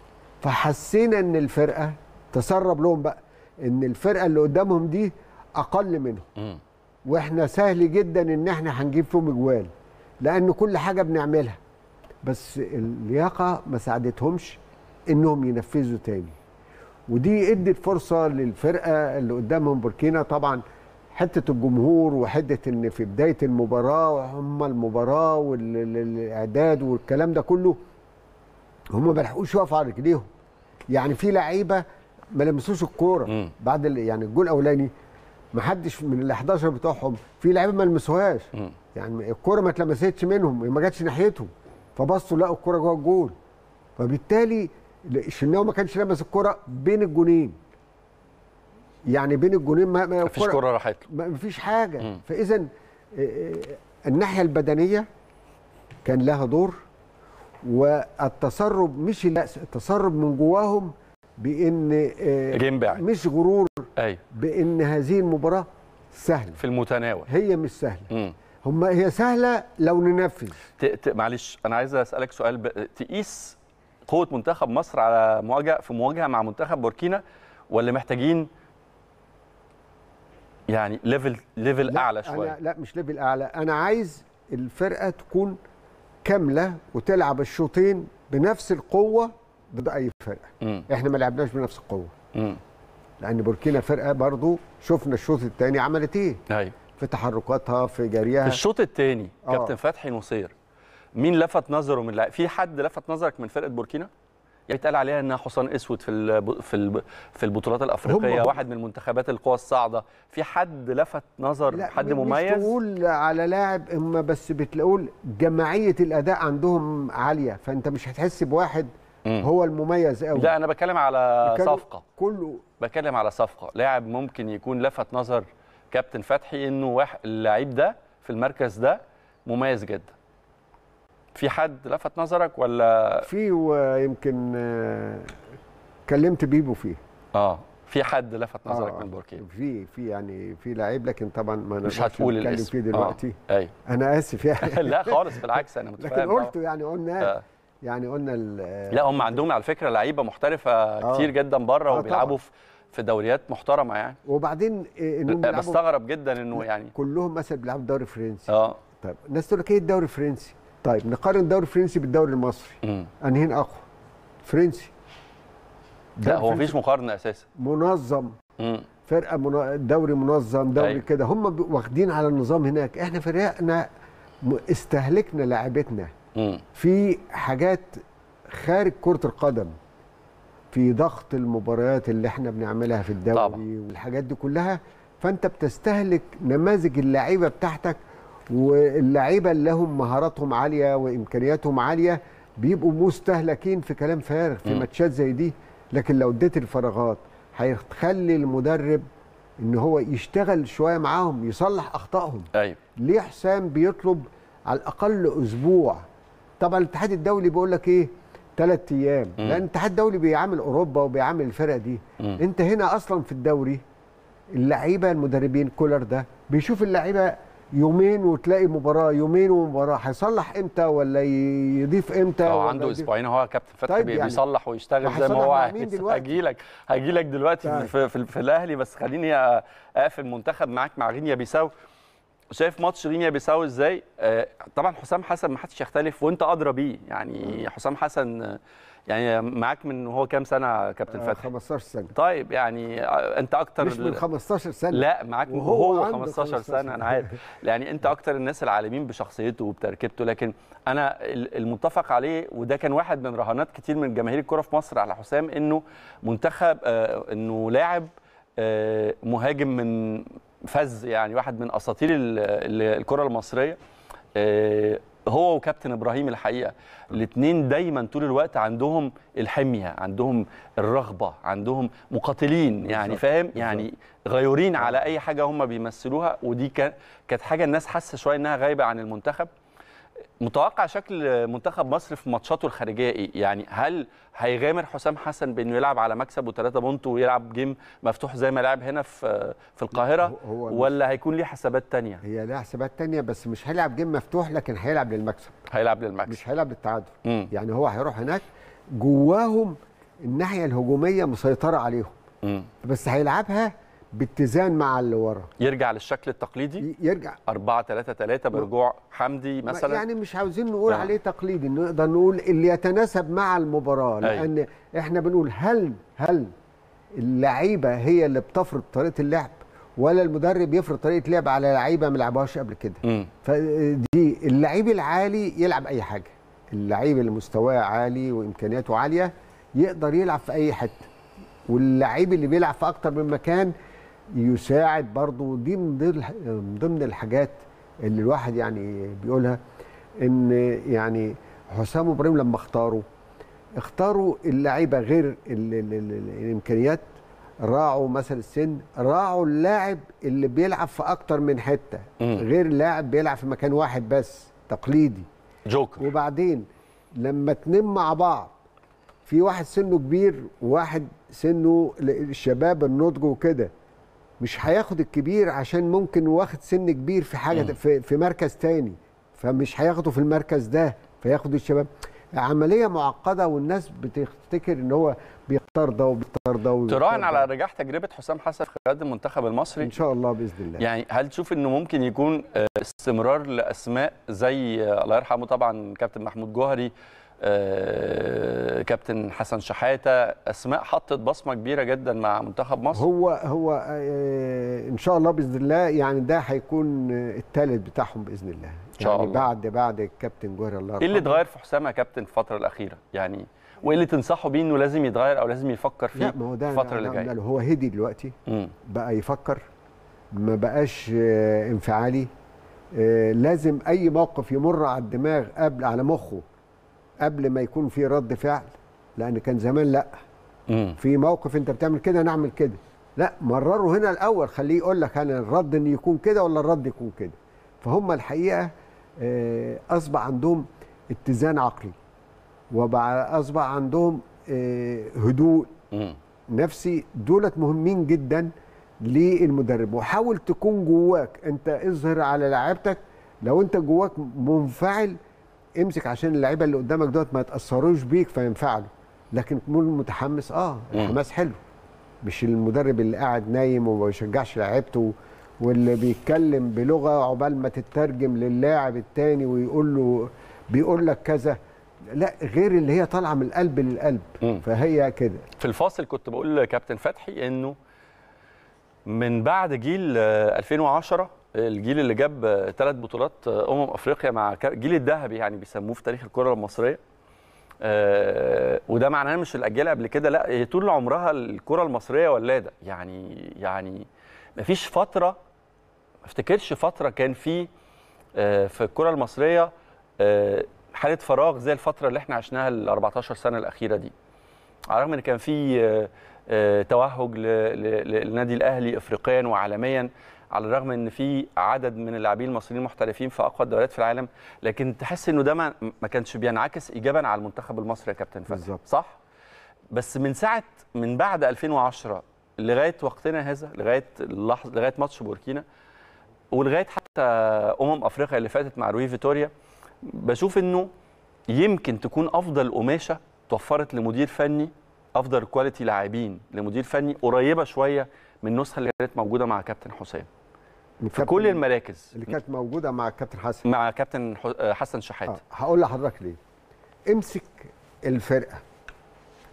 فحسينا ان الفرقه تسرب لهم بقى ان الفرقه اللي قدامهم دي اقل منهم واحنا سهل جدا ان احنا هنجيب فيهم اجوال لان كل حاجه بنعملها بس اللياقه ما ساعدتهمش انهم ينفذوا تاني ودي ادت فرصه للفرقه اللي قدامهم بوركينا طبعا حته الجمهور وحته ان في بدايه المباراه وهم المباراه والاعداد والكلام ده كله هم ما لحقوش يقفوا على رجليهم يعني في لعيبه ما لمسوش الكوره بعد يعني الجول الاولاني ما حدش من ال 11 بتوعهم في لعيبه ما لمسوهاش يعني الكوره ما اتلمستش منهم ما جاتش ناحيتهم فبصوا لقوا الكوره جوه الجول فبالتالي الشناوي ما كانش لمس الكوره بين الجونين يعني بين الجونين ما, ما فيش كره راحت له ما فيش حاجه فاذا آه، آه، الناحيه البدنيه كان لها دور والتسرب مش اليأس التسرب من جواهم بان آه، مش غرور أيوه. بان هذه المباراه سهله في المتناول هي مش سهله هم هي سهله لو ننفذ ت... ت... معلش انا عايز اسالك سؤال ب... تقيس قوه منتخب مصر على مواجهه في مواجهه مع منتخب بوركينا ولا محتاجين يعني ليفل ليفل اعلى شويه لا مش ليفل اعلى انا عايز الفرقه تكون كامله وتلعب الشوطين بنفس القوه ضد اي فرقه م. احنا ما لعبناش بنفس القوه م. لان بوركينا فرقه برضو شفنا الشوط الثاني عملت ايه ايوه في تحركاتها في جريها في الشوط الثاني آه. كابتن فتحي نصير مين لفت نظره من في حد لفت نظرك من فرقه بوركينا يتقال عليها انها حصان اسود في في في البطولات الافريقيه واحد من منتخبات القوى الصاعده في حد لفت نظر لا حد مميز مش تقول على لاعب اما بس بتقول جماعيه الاداء عندهم عاليه فانت مش هتحس بواحد مم. هو المميز قوي لا انا بتكلم على صفقه كله بتكلم على صفقه لاعب ممكن يكون لفت نظر كابتن فتحي انه اللاعب اللعيب ده في المركز ده مميز جدا في حد لفت نظرك ولا في ويمكن آه، كلمت بيبو فيه اه في حد لفت نظرك آه من بوركينا في في يعني في لعيب لكن طبعا ما مش هتقول الاسم فيه آه، دلوقتي آه. أيوه. انا اسف يعني لا خالص بالعكس انا متفاهم لكن قلته يعني قلنا آه. يعني قلنا لا هم عندهم على فكره لعيبه محترفه آه. كتير جدا بره آه وبيلعبوا في في دوريات محترمه يعني وبعدين آه، انهم بستغرب جدا انه يعني كلهم مثلا بيلعبوا طيب، الدوري الفرنسي اه طب الناس تقول لك ايه الدوري الفرنسي؟ طيب نقارن الدوري الفرنسي بالدوري المصري انهين اقوى فرنسي لا هو مفيش مقارنه اساسا منظم مم. فرقه من... دوري منظم دوري طيب. كده هم ب... واخدين على النظام هناك احنا فرقنا استهلكنا لاعبتنا في حاجات خارج كره القدم في ضغط المباريات اللي احنا بنعملها في الدوري طبعا. والحاجات دي كلها فانت بتستهلك نماذج اللعيبه بتاعتك واللعيبه اللي لهم مهاراتهم عاليه وامكانياتهم عاليه بيبقوا مستهلكين في كلام فارغ في ماتشات زي دي لكن لو اديت الفراغات هيخلي المدرب ان هو يشتغل شويه معاهم يصلح اخطائهم ايوه ليه حسام بيطلب على الاقل اسبوع طبعا الاتحاد الدولي بيقول لك ايه ثلاث ايام لان الاتحاد الدولي بيعامل اوروبا وبيعامل الفرق دي مم. انت هنا اصلا في الدوري اللعيبه المدربين كولر ده بيشوف اللعيبه يومين وتلاقي مباراه يومين ومباراه هيصلح امتى ولا يضيف امتى هو عنده اسبوعين هو كابتن فتحي طيب يعني بيصلح ويشتغل زي ما هو عايز هجي لك هجي لك دلوقتي طيب. في, في, في الاهلي بس خليني اقفل المنتخب معاك مع غينيا بيساو شايف ماتش غينيا بيساو ازاي آه، طبعا حسام حسن ما حدش يختلف وانت ادرى بيه يعني حسام حسن يعني معاك من هو كام سنه كابتن آه، فتحي 15 سنه طيب يعني انت اكتر مش من 15 سنه لا معاك وهو 15, 15 سنه انا عارف يعني انت اكتر الناس العالمين بشخصيته وبتركيبته لكن انا المتفق عليه وده كان واحد من رهانات كتير من جماهير الكره في مصر على حسام انه منتخب آه، انه لاعب آه، مهاجم من فز يعني واحد من اساطير الكره المصريه هو وكابتن ابراهيم الحقيقه الاثنين دايما طول الوقت عندهم الحميه عندهم الرغبه عندهم مقاتلين يعني فاهم يعني غيورين على اي حاجه هم بيمثلوها ودي كانت حاجه الناس حاسه شويه انها غايبه عن المنتخب متوقع شكل منتخب مصر في ماتشاته الخارجيه ايه؟ يعني هل هيغامر حسام حسن بانه يلعب على مكسب وثلاثه بونت ويلعب جيم مفتوح زي ما لعب هنا في في القاهره هو ولا هيكون ليه حسابات ثانيه؟ هي ليها حسابات ثانيه بس مش هيلعب جيم مفتوح لكن هيلعب للمكسب هيلعب للمكسب مش هيلعب للتعادل يعني هو هيروح هناك جواهم الناحيه الهجوميه مسيطره عليهم مم. بس هيلعبها باتزان مع اللي ورا يرجع للشكل التقليدي يرجع 4 3 3 برجوع حمدي مثلا يعني مش عاوزين نقول آه. عليه تقليدي نقدر نقول اللي يتناسب مع المباراه لان أي. احنا بنقول هل هل اللعيبه هي اللي بتفرض طريقه اللعب ولا المدرب يفرض طريقه لعب على لعيبه ما لعبهاش قبل كده م. فدي اللعيب العالي يلعب اي حاجه اللعيب اللي مستواه عالي وامكانياته عاليه يقدر يلعب في اي حته واللعيب اللي بيلعب في اكتر من مكان يساعد برضو دي من ضمن الحاجات اللي الواحد يعني بيقولها ان يعني حسام ابراهيم لما اختاروا اختاروا اللعيبه غير الامكانيات راعوا مثلا السن راعوا اللاعب اللي بيلعب في اكتر من حته غير لاعب بيلعب في مكان واحد بس تقليدي جوكر وبعدين لما اتنين مع بعض في واحد سنه كبير وواحد سنه الشباب النضج وكده مش هياخد الكبير عشان ممكن واخد سن كبير في حاجه مم. في, في مركز تاني فمش هياخده في المركز ده فياخد الشباب عمليه معقده والناس بتفتكر ان هو بيختار ده وبيختار ده تراهن على نجاح تجربه حسام حسن في قياده المنتخب المصري ان شاء الله باذن الله يعني هل تشوف انه ممكن يكون آه، استمرار لاسماء زي آه، الله يرحمه طبعا كابتن محمود جوهري آه، كابتن حسن شحاته اسماء حطت بصمه كبيره جدا مع منتخب مصر هو هو آه، آه، ان شاء الله باذن الله يعني ده هيكون الثالث بتاعهم باذن الله ان يعني شاء يعني الله بعد بعد الكابتن جوهر الله ايه اللي اتغير في حسام يا كابتن في الفتره الاخيره يعني وايه اللي تنصحه بيه انه لازم يتغير او لازم يفكر فيه ما هو ده الفتره اللي جايه هو هدي دلوقتي بقى يفكر ما بقاش انفعالي لازم اي موقف يمر على الدماغ قبل على مخه قبل ما يكون في رد فعل لان كان زمان لا مم. في موقف انت بتعمل كده نعمل كده لا مرره هنا الاول خليه يقول لك انا الرد ان يكون كده ولا الرد يكون كده فهم الحقيقه آه، اصبح عندهم اتزان عقلي واصبح عندهم آه، هدوء مم. نفسي دولت مهمين جدا للمدرب وحاول تكون جواك انت اظهر على لعبتك لو انت جواك منفعل امسك عشان اللعيبه اللي قدامك دوت ما يتاثروش بيك فينفعلوا لكن تكون متحمس اه الحماس حلو مش المدرب اللي قاعد نايم وما بيشجعش لعيبته واللي بيتكلم بلغه عقبال ما تترجم للاعب التاني ويقول له بيقول لك كذا لا غير اللي هي طالعه من القلب للقلب مم. فهي كده في الفاصل كنت بقول لكابتن فتحي انه من بعد جيل 2010 آه، الجيل اللي جاب ثلاث بطولات آه، امم افريقيا مع الجيل الذهبي يعني بيسموه في تاريخ الكره المصريه آه، وده معناه مش الاجيال قبل كده لا طول عمرها الكره المصريه ولاده يعني يعني مفيش فتره ما افتكرش فتره كان في آه، في الكره المصريه حاله فراغ زي الفتره اللي احنا عشناها ال 14 سنه الاخيره دي على الرغم ان كان في توهج للنادي الاهلي افريقيا وعالميا على الرغم ان في عدد من اللاعبين المصريين محترفين في اقوى الدوريات في العالم لكن تحس انه ده ما كانش بينعكس ايجابا على المنتخب المصري يا كابتن فتحي صح بس من ساعه من بعد 2010 لغايه وقتنا هذا لغايه اللحظه لغايه ماتش بوركينا ولغايه حتى امم افريقيا اللي فاتت مع روي فيتوريا بشوف انه يمكن تكون افضل قماشه توفرت لمدير فني افضل كواليتي لاعبين لمدير فني قريبه شويه من النسخه اللي كانت موجوده مع كابتن حسام في كل المراكز اللي كانت موجوده مع الكابتن حسن مع كابتن آه، حسن شحات آه. هقول لحضرتك ليه امسك الفرقه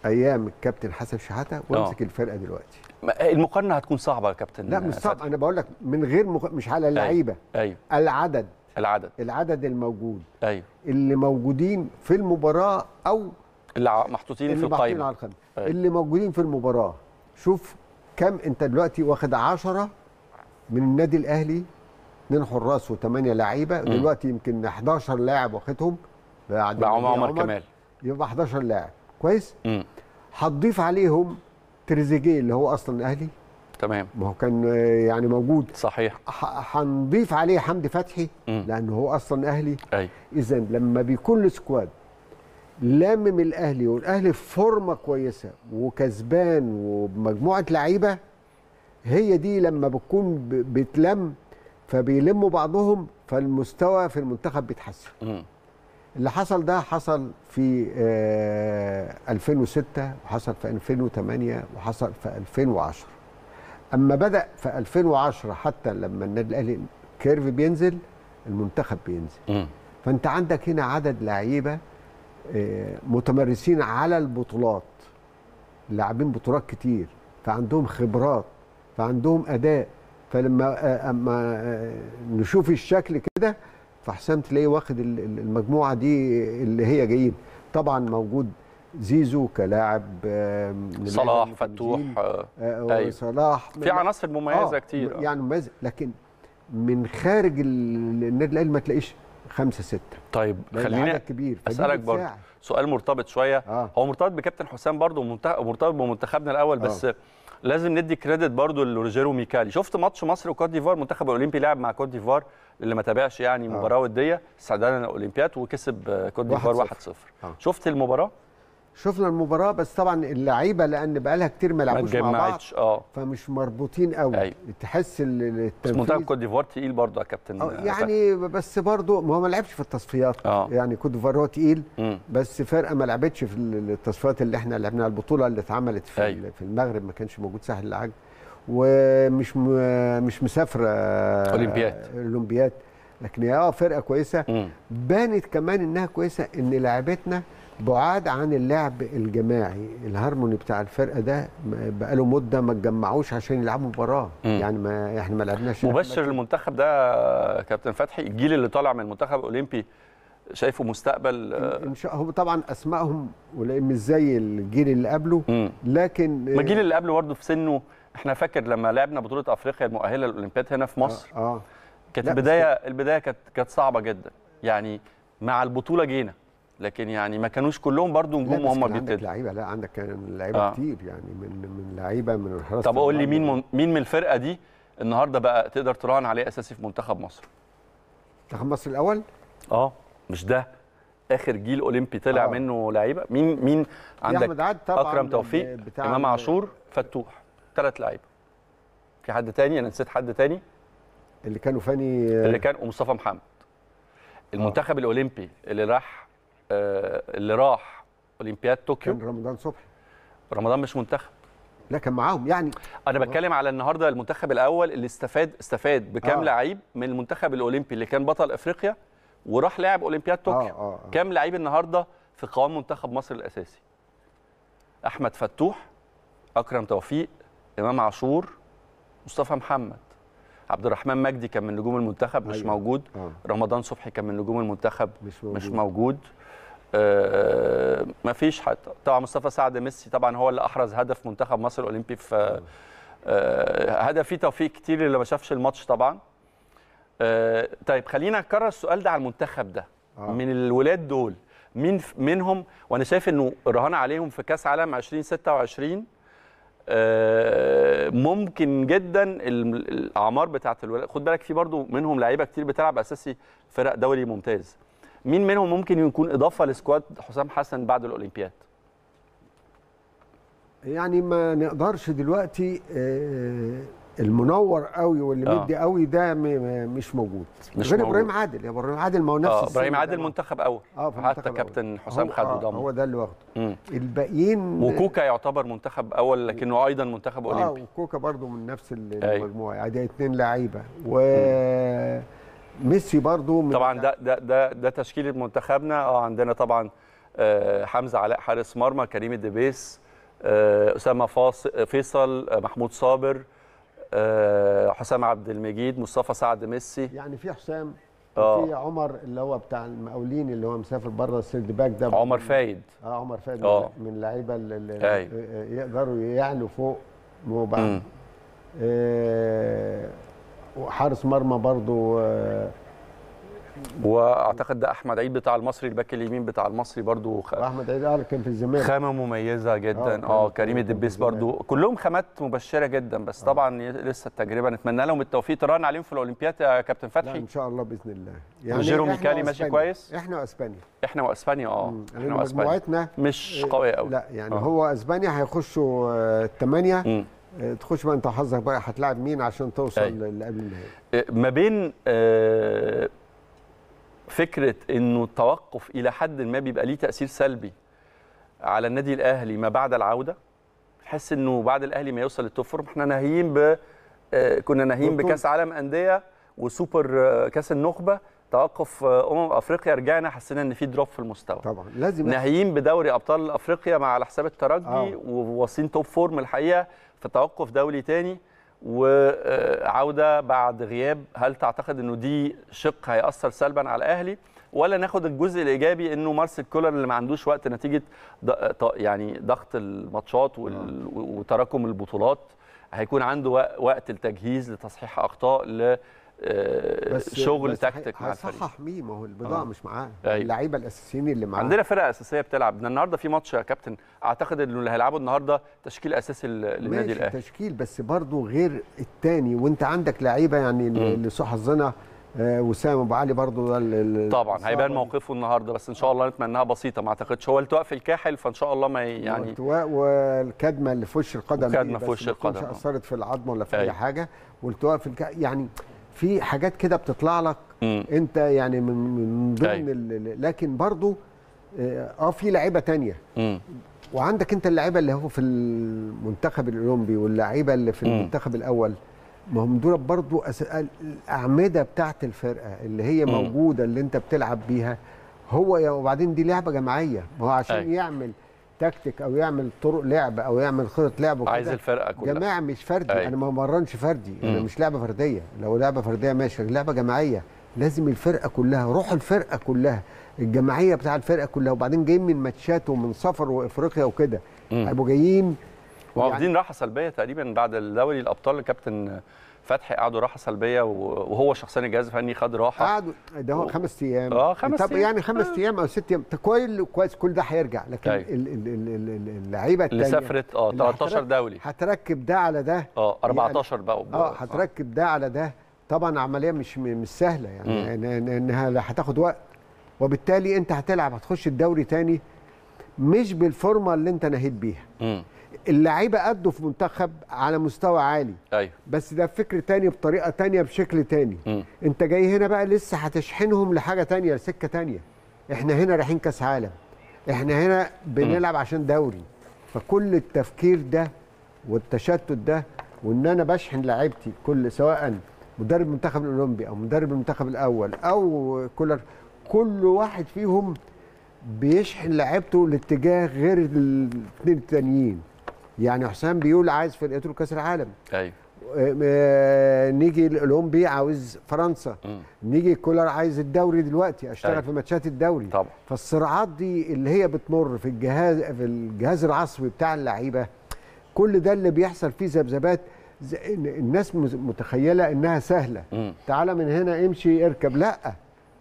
ايام الكابتن حسن شحاته وامسك أوه. الفرقه دلوقتي آه، المقارنه هتكون صعبه يا كابتن لا مش صعب انا بقول لك من غير مخ... مش على أيوه، اللعيبه أيوه. أيوه. العدد العدد العدد الموجود ايوه اللي موجودين في المباراه او اللي محطوطين في القائمه أيوه. اللي موجودين في المباراه شوف كم انت دلوقتي واخد 10 من النادي الاهلي اثنين حراس وثمانيه لعيبه دلوقتي يمكن 11 لاعب واخدهم بعد عمر, عمر كمال يبقى 11 لاعب كويس هتضيف عليهم تريزيجيه اللي هو اصلا اهلي تمام ما هو كان يعني موجود صحيح هنضيف عليه حمدي فتحي لان هو اصلا اهلي اذا لما بيكون السكواد لامم الاهلي والاهلي في فورمه كويسه وكسبان ومجموعه لعيبه هي دي لما بتكون بتلم فبيلموا بعضهم فالمستوى في المنتخب بيتحسن اللي حصل ده حصل في 2006 آه، وحصل في 2008 وحصل في 2010 اما بدا في 2010 حتى لما النادي الاهلي كيرف بينزل المنتخب بينزل فانت عندك هنا عدد لعيبه آه، متمرسين على البطولات لاعبين بطولات كتير فعندهم خبرات فعندهم اداء فلما آه، اما آه، نشوف الشكل كده فحسام تلاقيه واخد المجموعه دي اللي هي جايين طبعا موجود زيزو كلاعب آه، صلاح فتوح أيوه. صلاح في عناصر مميزه آه كتير يعني مميزه لكن من خارج النادي الاهلي ما تلاقيش خمسة ستة طيب خليني كبير اسالك برضه سؤال مرتبط شويه آه. هو مرتبط بكابتن حسام برضه ومرتبط بمنتخبنا الاول آه. بس لازم ندي كريدت برضو لروجيرو ميكالي شفت ماتش مصر وكوت ديفوار منتخب الاولمبي لعب مع كوت ديفوار اللي ما تابعش يعني آه. مباراه وديه استعدادا للاولمبياد وكسب آه، كوت ديفوار 1-0 آه. شفت المباراه شفنا المباراه بس طبعا اللعيبه لان بقالها كتير ما لعبوش مع بعض اه فمش مربوطين قوي أيوه. تحس التنفيذ منتخب كوت ديفوار تقيل برضه يا كابتن آه، آه، يعني بس برضه ما هو ما لعبش في التصفيات أوه. يعني كوت ديفوار هو تقيل بس فرقه ما لعبتش في التصفيات اللي احنا لعبناها البطوله اللي اتعملت في أيوه. في المغرب ما كانش موجود ساحل العاج ومش م... مش مسافره آه، اولمبياد اولمبياد لكن هي اه فرقه كويسه مم. بانت كمان انها كويسه ان لعبتنا بعاد عن اللعب الجماعي الهارموني بتاع الفرقه ده بقاله مده ما اتجمعوش عشان يلعبوا مباراه يعني ما احنا ما لعبناش مبشر المنتخب ده كابتن فتحي الجيل اللي طالع من المنتخب الاولمبي شايفه مستقبل ان آه، شاء الله طبعا اسمائهم مش زي الجيل اللي قبله مم. لكن ما الجيل آه، اللي قبله برضه في سنه احنا فاكر لما لعبنا بطوله افريقيا المؤهله للاولمبياد هنا في مصر اه, آه. كانت البدايه البدايه كانت كانت صعبه جدا يعني مع البطوله جينا لكن يعني ما كانوش كلهم برضو نجوم وهم بيبتدوا عندك لعيبه لا عندك كان لعيبه آه. كتير يعني من من لعيبه من الحراس طب قول لي مين مين من الفرقه دي النهارده بقى تقدر تراهن عليه اساسي في منتخب مصر منتخب مصر الاول اه مش ده اخر جيل اولمبي طلع آه. منه لعيبه مين مين عندك اكرم توفيق امام عاشور فتوح ثلاث لعيبه في حد تاني انا نسيت حد تاني اللي كانوا فاني آه، اللي كان ومصطفى محمد المنتخب آه. الاولمبي اللي راح آه، اللي راح اولمبياد طوكيو كان رمضان صبحي رمضان مش منتخب لا كان معاهم يعني انا بتكلم على النهارده المنتخب الاول اللي استفاد استفاد بكام آه. لعيب من المنتخب الاولمبي اللي كان بطل افريقيا وراح لعب اولمبياد طوكيو آه آه آه. كام لعيب النهارده في قوام منتخب مصر الاساسي احمد فتوح اكرم توفيق امام عاشور مصطفى محمد عبد الرحمن مجدي كان من نجوم المنتخب مش أيوة. موجود آه. رمضان صبحي كان من نجوم المنتخب مش موجود, مش موجود. آه، آه، ما فيش حد طبعا مصطفى سعد ميسي طبعا هو اللي احرز هدف منتخب مصر الاولمبي في هدف آه، فيه توفيق كتير اللي ما شافش الماتش طبعا طيب خلينا نكرر السؤال ده على المنتخب ده من الولاد دول مين منهم وانا شايف انه الرهان عليهم في كاس عالم 2026 ممكن جدا الاعمار بتاعت الولاد خد بالك في برضو منهم لعيبه كتير بتلعب اساسي فرق دوري ممتاز مين منهم ممكن يكون اضافه لسكواد حسام حسن بعد الاولمبياد يعني ما نقدرش دلوقتي آه، المنور قوي واللي آه. مدي قوي ده مش موجود مش غير ابراهيم عادل يا ابراهيم عادل ما هو نفس آه. ابراهيم عادل منتخب اول آه حتى كابتن حسام خد آه هو ده اللي واخده الباقيين وكوكا يعتبر منتخب اول لكنه ايضا منتخب آه، اولمبي اه وكوكا برضو من نفس المجموعه ادي يعني اثنين لعيبه و مم. ميسي برضو طبعا ده ده ده, ده تشكيل منتخبنا اه عندنا طبعا آه، حمزه علاء حارس مرمى كريم الدبيس آه، اسامه فيصل آه، محمود صابر حسام عبد المجيد مصطفى سعد ميسي يعني في حسام في عمر اللي هو بتاع المقاولين اللي هو مسافر بره السيرد باك ده عمر فايد اه عمر فايد أوه. من اللعيبه اللي أي. يقدروا يعلوا فوق وبعد بعد وحارس مرمى برضو آه، واعتقد ده احمد عيد بتاع المصري الباك اليمين بتاع المصري برضو خ... احمد عيد آه، كان في الزمالك خامه مميزه جدا اه, آه، كريم الدبيس برضو كلهم خامات مبشره جدا بس طبعا لسه التجربه نتمنى لهم التوفيق تراهن عليهم في الاولمبياد يا كابتن فتحي ان شاء الله باذن الله يعني جيرومي كالي ماشي كويس احنا واسبانيا احنا واسبانيا اه احنا واسبانيا مجموعتنا مش قويه قوي لا يعني أوه. هو اسبانيا هيخشوا الثمانيه تخش بقى انت وحظك بقى هتلاعب مين عشان توصل لقبل النهائي إيه، ما بين آه، فكره انه التوقف الى حد ما بيبقى ليه تاثير سلبي على النادي الاهلي ما بعد العوده تحس انه بعد الاهلي ما يوصل للتوب فورم احنا ناهيين ب آه، كنا ناهيين بكاس عالم انديه وسوبر آه، كاس النخبه توقف امم افريقيا رجعنا حسينا ان في دروب في المستوى طبعا لازم ناهيين بدوري ابطال افريقيا مع على حساب الترجي وواصلين توب فورم الحقيقه في توقف دولي تاني وعوده بعد غياب هل تعتقد انه دي شق هياثر سلبا على الاهلي ولا ناخد الجزء الايجابي انه مارسيل كولر اللي ما عندوش وقت نتيجه يعني ضغط الماتشات آه. وتراكم البطولات هيكون عنده وقت التجهيز لتصحيح اخطاء بس شغل بس تكتيك مع الفريق مين ما هو البضاعه آه. مش معاه أيوة. اللعيبه الاساسيين اللي معاه عندنا فرقه اساسيه بتلعب ده النهارده في ماتش يا كابتن اعتقد انه اللي هيلعبه النهارده تشكيل اساسي للنادي الاهلي تشكيل بس برضه غير الثاني وانت عندك لعيبه يعني اللي حظنا آه، وسام ابو علي برضه ده طبعا هيبان موقفه النهارده بس ان شاء الله نتمناها بسيطه ما اعتقدش هو التواء في الكاحل فان شاء الله ما يعني التواء والكدمه اللي في وش القدم كدمه في وش القدم اثرت في العظمه ولا في اي أيوة. حاجه والتواء في الكاحل يعني في حاجات كده بتطلع لك م. انت يعني من من ضمن طيب. لكن برضو اه،, اه في لعيبه تانية م. وعندك انت اللعيبه اللي هو في المنتخب الاولمبي واللعيبه اللي في م. المنتخب الاول ما هم دول برضو الاعمده بتاعت الفرقه اللي هي م. موجوده اللي انت بتلعب بيها هو وبعدين دي لعبه جماعيه ما هو عشان أي. طيب. يعمل تكتيك او يعمل طرق لعب او يعمل خطط لعب وكده عايز الفرقه كلها جماعي مش فردي أي. انا ما بمرنش فردي مم. انا مش لعبه فرديه لو لعبه فرديه ماشي لعبه جماعيه لازم الفرقه كلها روح الفرقه كلها الجماعيه بتاع الفرقه كلها وبعدين جايين من ماتشات ومن سفر وافريقيا وكده هيبقوا جايين واخدين يعني راحه سلبيه تقريبا بعد دوري الابطال كابتن فتحي قعدوا راحه سلبيه وهو شخصيا الجهاز الفني خد راحه قعدوا ده هو خمس ايام اه خمس طب يعني خمس آه. ايام او ست ايام كويس كويس كل ده هيرجع لكن طيب. اللعيبه اللي سافرت اه 13 دولي هتركب ده على ده اه 14 يعني بقى اه هتركب ده على ده طبعا عمليه مش مش سهله يعني انها هتاخد وقت وبالتالي انت هتلعب هتخش الدوري تاني مش بالفورمه اللي انت نهيت بيها اللعيبه ادوا في منتخب على مستوى عالي ايوه بس ده فكر تاني بطريقه تانيه بشكل تاني م. انت جاي هنا بقى لسه هتشحنهم لحاجه تانيه لسكه تانيه احنا هنا رايحين كاس عالم احنا هنا بنلعب م. عشان دوري فكل التفكير ده والتشتت ده وان انا بشحن لعيبتي كل سواء مدرب المنتخب الاولمبي او مدرب المنتخب الاول او كولر كل واحد فيهم بيشحن لعيبته لاتجاه غير الاثنين التانيين يعني حسام بيقول عايز فرقته لكاس العالم ايوه أه، نيجي الاولمبي عاوز فرنسا م. نيجي كولر عايز الدوري دلوقتي اشتغل أي. أيوه. في ماتشات الدوري طبعا فالصراعات دي اللي هي بتمر في الجهاز في الجهاز العصبي بتاع اللعيبه كل ده اللي بيحصل فيه ذبذبات الناس متخيله انها سهله م. تعالى من هنا امشي اركب لا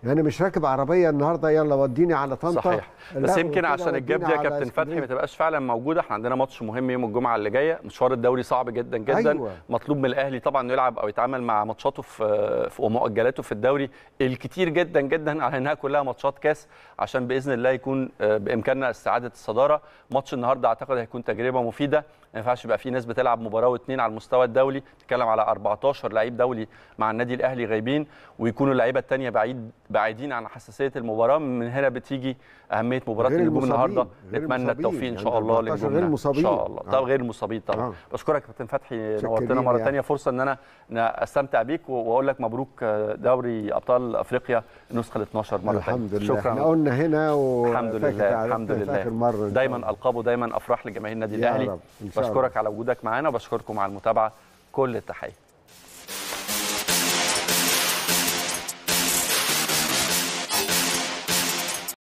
يعني مش راكب عربيه النهارده يلا وديني على طنطا صحيح بس يمكن عشان الجاب دي يا كابتن فتحي ما تبقاش فعلا موجوده احنا عندنا ماتش مهم يوم الجمعه اللي جايه مشوار الدوري صعب جدا جدا أيوة. مطلوب من الاهلي طبعا انه يلعب او يتعامل مع ماتشاته في ومؤجلاته في الدوري الكتير جدا جدا على انها كلها ماتشات كاس عشان باذن الله يكون آه، بامكاننا استعاده الصداره ماتش النهارده اعتقد هيكون تجربه مفيده ما ينفعش يبقى في ناس بتلعب مباراه واثنين على المستوى الدولي نتكلم على 14 لعيب دولي مع النادي الاهلي غايبين ويكونوا اللعيبه الثانيه بعيد بعيدين عن حساسيه المباراه من هنا بتيجي اهميه مباراه النجوم النهارده نتمنى التوفيق ان يعني شاء الله للنجوم غير المصابين ان شاء الله طب آه. غير المصابين طبعا آه. بشكرك كابتن فتحي نورتنا مره يعني. ثانيه فرصه ان انا استمتع بيك واقول لك مبروك آه، دوري ابطال افريقيا النسخه ال 12 مره الحمد لله شكرا احنا قلنا هنا الحمد لله الحمد لله دايما القابه دايما افراح لجماهير النادي الاهلي بشكرك على وجودك معانا وبشكركم على المتابعه كل التحيه